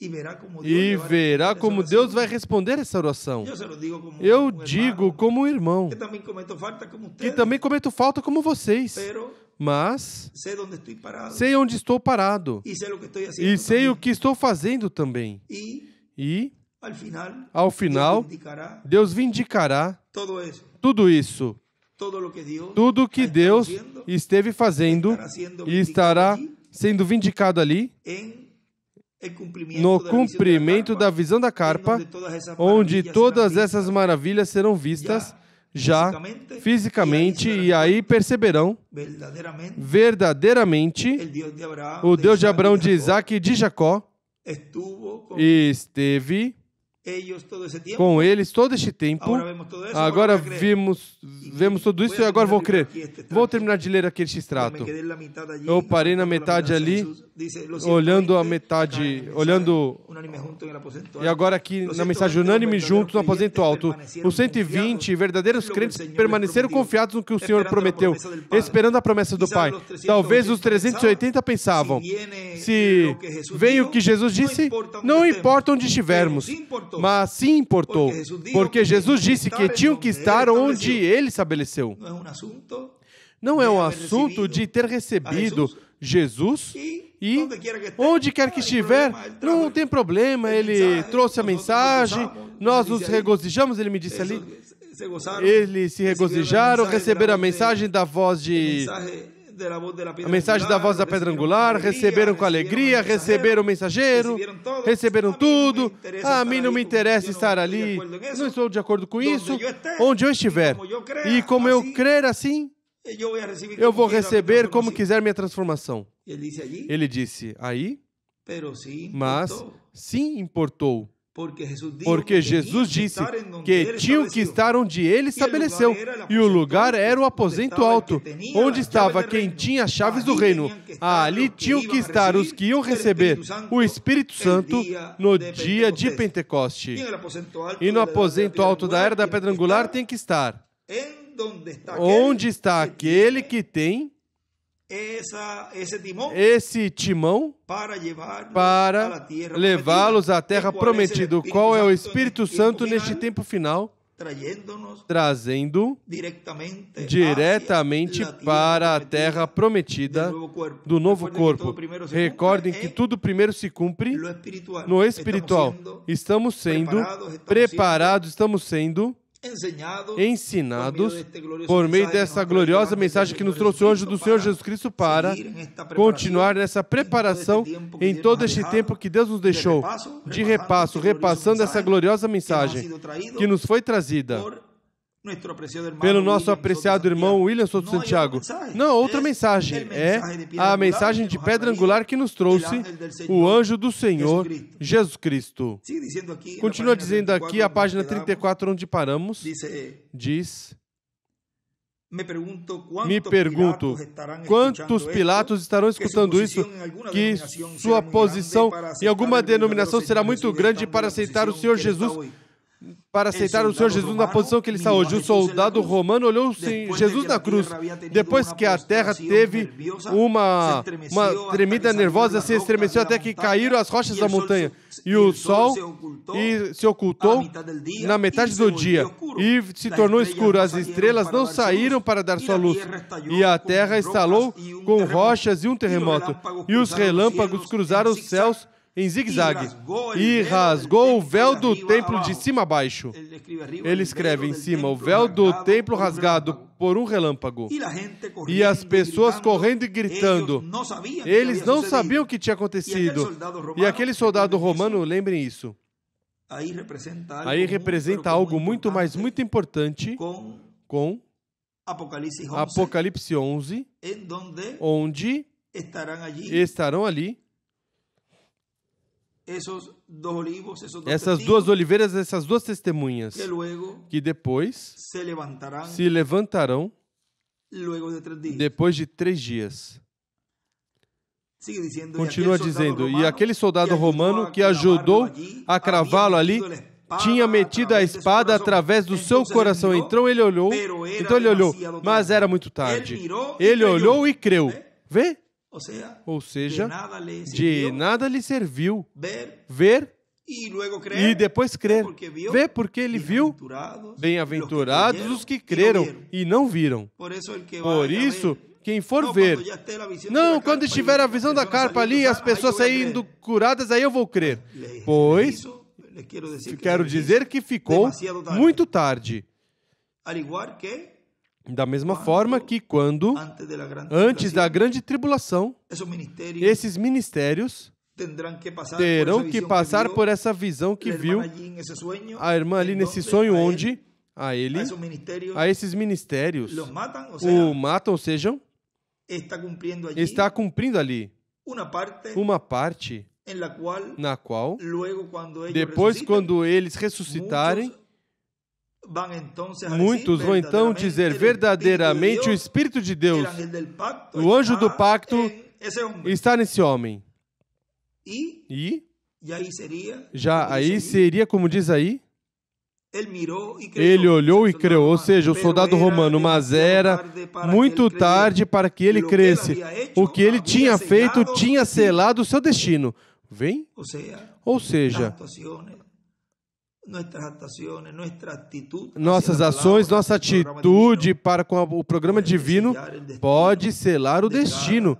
E verá como Deus vai responder essa oração. Eu digo como um irmão, que também cometo falta como vocês, mas sei onde estou parado e sei o que estou fazendo também. E ao final, ao final Deus vindicará, Deus vindicará tudo isso. Tudo isso tudo que Deus esteve fazendo e estará sendo vindicado ali no cumprimento da visão da carpa, onde todas essas maravilhas serão vistas já fisicamente, e aí perceberão verdadeiramente o Deus de Abraão, de Isaac e de Jacó esteve com eles todo este tempo. Agora vimos, vemos tudo isso e agora vou crer. Vou terminar de ler aquele extrato. Eu parei na metade ali olhando a metade, olhando. E agora aqui na mensagem unânime junto no aposento alto. Os 120 verdadeiros crentes permaneceram confiados no que o Senhor prometeu, esperando a promessa do Pai. Talvez os 380 pensavam: se vem o que Jesus disse, não importa onde estivermos, mas sim importou, porque Jesus disse que tinham que estar onde ele estabeleceu. Não é um assunto de ter recebido Jesus e, onde quer que estiver, não tem problema. Ele trouxe a mensagem, nós nos regozijamos, ele me disse ali. Eles se regozijaram, receberam a mensagem da voz de. A mensagem da voz da pedra angular, receberam com alegria, receberam o mensageiro, receberam tudo. A mim não me interessa estar ali, não estou de acordo com isso. Onde eu estiver, e como eu crer assim, eu vou receber como quiser minha transformação. Ele disse aí, mas sim importou. Porque Jesus disse que tinha que estar onde ele estabeleceu, e o lugar era o aposento alto, onde estava quem tinha as chaves do reino. Ali tinham que estar os que iam receber o Espírito Santo no dia de Pentecoste. E no aposento alto da era da pedra angular tem que estar está Onde está aquele que tem essa, esse timão, esse timão para, para levá-los à terra prometida. Qual é o Espírito Santo final, neste tempo final? Trazendo diretamente, diretamente a para a terra prometida do novo corpo. Recordem que tudo primeiro se cumpre no espiritual. Estamos sendo preparados, estamos sendo ensinados por meio dessa gloriosa mensagem que nos trouxe o anjo do Senhor Jesus Cristo para continuar nessa preparação em todo este tempo que Deus nos deixou de repasso, repassando essa gloriosa mensagem que nos foi trazida pelo nosso apreciado irmão William Soto Santiago. Não, outra é? mensagem é a é mensagem de pedra angular que nos trouxe o anjo do Senhor Jesus Cristo. Continua dizendo aqui a página 34 onde paramos. Diz eh, me pergunto quantos Pilatos estarão escutando isso, que sua posição em alguma denominação será muito grande para aceitar o Senhor Jesus para aceitar o Senhor Jesus na posição que ele está hoje. O soldado romano olhou sim, Jesus na cruz. Depois que a terra teve uma, uma tremida nervosa, se estremeceu até que caíram as rochas da montanha. E o sol e se ocultou na metade do dia e se tornou escuro. As estrelas não saíram para dar sua luz. E a terra estalou com rochas e um terremoto. E os relâmpagos cruzaram os céus em zigue-zague e rasgou o véu do templo de cima a baixo. Ele escreve em cima: o véu do templo rasgado por um relâmpago. E as pessoas correndo e gritando. Eles não sabiam o que tinha acontecido. E aquele soldado romano, lembrem isso. Aí representa algo muito mais muito importante com Apocalipse 11, onde estarão ali esos dos olivos, esos dos essas duas oliveiras, essas duas testemunhas, que, luego que depois se levantarão, se levantarão de depois de três dias. Continua dizendo, romano, e aquele soldado que romano que ajudou a cravá-lo ali tinha metido a espada através do seu coração. Então ele olhou, então ele olhou, mas era muito tarde. Ele olhou e creu. Vê? Ou seja, de nada lhe serviu, nada lhe serviu ver, ver e, crer, e, depois crer. Porque viu, Vê porque ele viu. Bem-aventurados os que creram, e não viram. Por isso, Por isso quem for não, ver. não, quando estiver a visão da carpa ali, as pessoas saindo curadas, aí eu vou crer. Pois, quero dizer que ficou muito tarde. Al igual que da mesma forma que quando, antes da grande tribulação, esses ministérios terão que passar por essa visão que viu a irmã ali nesse sonho, onde a ele, a esses ministérios, o matam, ou seja, está cumprindo ali uma parte na qual, depois quando eles ressuscitarem, Muitos vão então dizer verdadeiramente o Espírito de Deus, o anjo do pacto, está nesse homem. E já aí seria, como diz aí, ele olhou e creu, ou seja, o soldado romano, mas era muito tarde para que ele cresce. O que ele tinha feito tinha selado o seu destino. Vem? Ou seja, nossas ações, nossa atitude para com o programa divino pode selar o destino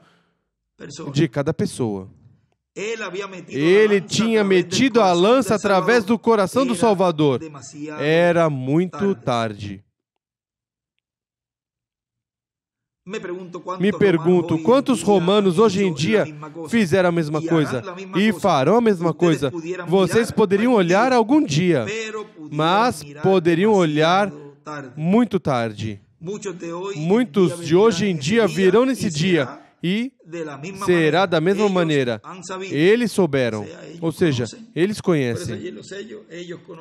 de cada pessoa. Ele tinha metido a lança através do coração do Salvador. Era muito tarde. Me pergunto quantos romanos hoje em dia fizeram a mesma coisa e farão a mesma coisa. Vocês poderiam olhar algum dia, mas poderiam olhar muito tarde. Muitos de hoje em dia virão nesse dia e será da mesma maneira. Eles souberam, ou seja, eles conhecem.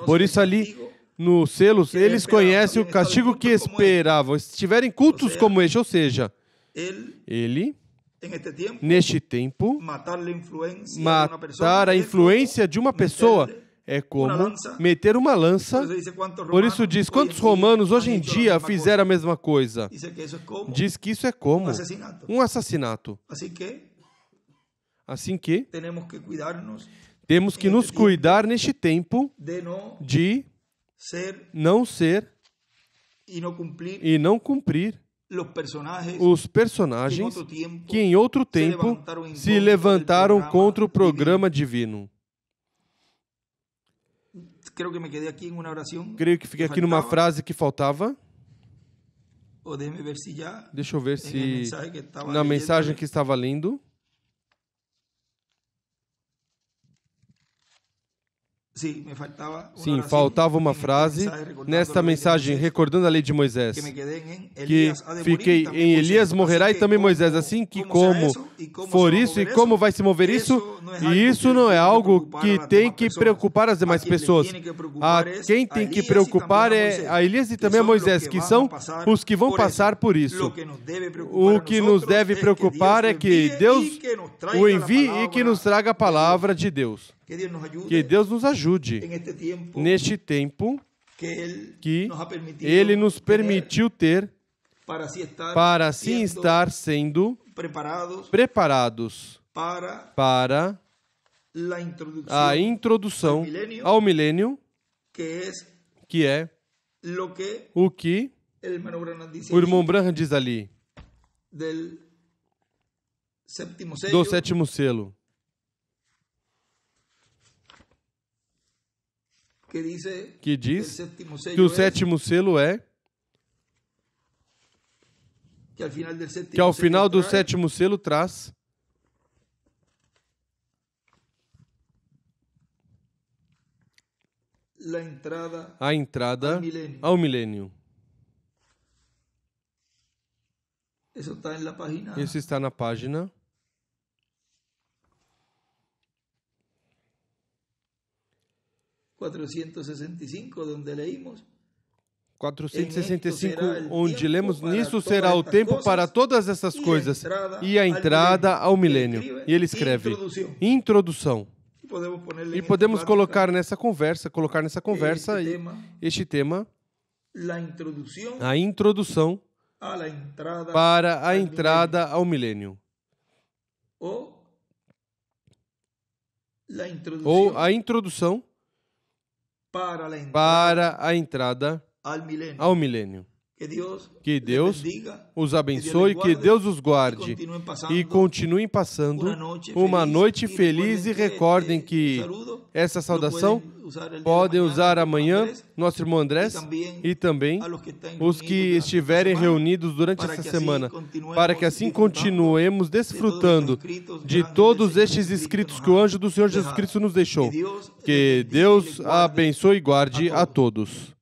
Por isso ali nos selos, que eles conhecem o castigo que esperavam. se Estiverem cultos seja, como este, ou seja, ele, ele tempo, neste tempo, matar a influência, matar a influência de uma pessoa é como uma lança, meter uma lança. Por isso diz: quantos romanos hoje em dia fizeram a mesma coisa? Diz que isso é como um assassinato. Assim que temos que nos cuidar neste tempo de ser não ser e não cumprir, e não cumprir os personagens que em outro tempo se levantaram contra o programa divino. Creio que me quedei aqui em uma oração. Creio que fiquei aqui numa frase que faltava. Deixa eu ver se na mensagem que estava lendo. Sim, me faltava uma, Sim, faltava uma frase nesta mensagem recordando a lei de Moisés, que fiquei em Elias morrerá e também Moisés, assim que como for isso e como vai se mover isso, e isso não é algo que tem que preocupar as demais pessoas. A quem tem que preocupar é a Elias e também a Moisés, que são os que vão passar por isso. O que nos deve preocupar é que Deus o envie e que nos traga a palavra de Deus. Que Deus nos ajude neste tempo que Ele nos permitiu ter para assim estar sendo preparados para a introdução ao milênio, que é o que o irmão Branham diz ali do sétimo selo que, que diz que o sétimo selo é que ao final do sétimo, ao final do sétimo selo traz Entrada a entrada ao milênio. Ao milênio. Isso está na página. 465, donde leímos. 465, onde lemos: Nisso será o tempo para todas essas coisas e a entrada ao milênio. E ele escreve: Introdução. E podemos colocar nessa conversa, colocar nessa conversa este tema, a introdução para a entrada ao milênio. Ou a introdução para a entrada, para a entrada ao milênio. Ao milênio. Que Deus, que Deus bendiga, os abençoe, que Deus, que Deus os guarde e continuem passando, e continuem passando uma noite feliz. Uma noite feliz e, recordem, e eh, recordem que essa saudação podem usar, podem usar amanhã, nosso irmão Andrés e também, e também que os que estiverem semana, reunidos durante essa semana, para que assim continuemos desfrutando de todos estes escritos que o anjo do Senhor Jesus Cristo nos deixou. Que Deus abençoe e guarde a todos.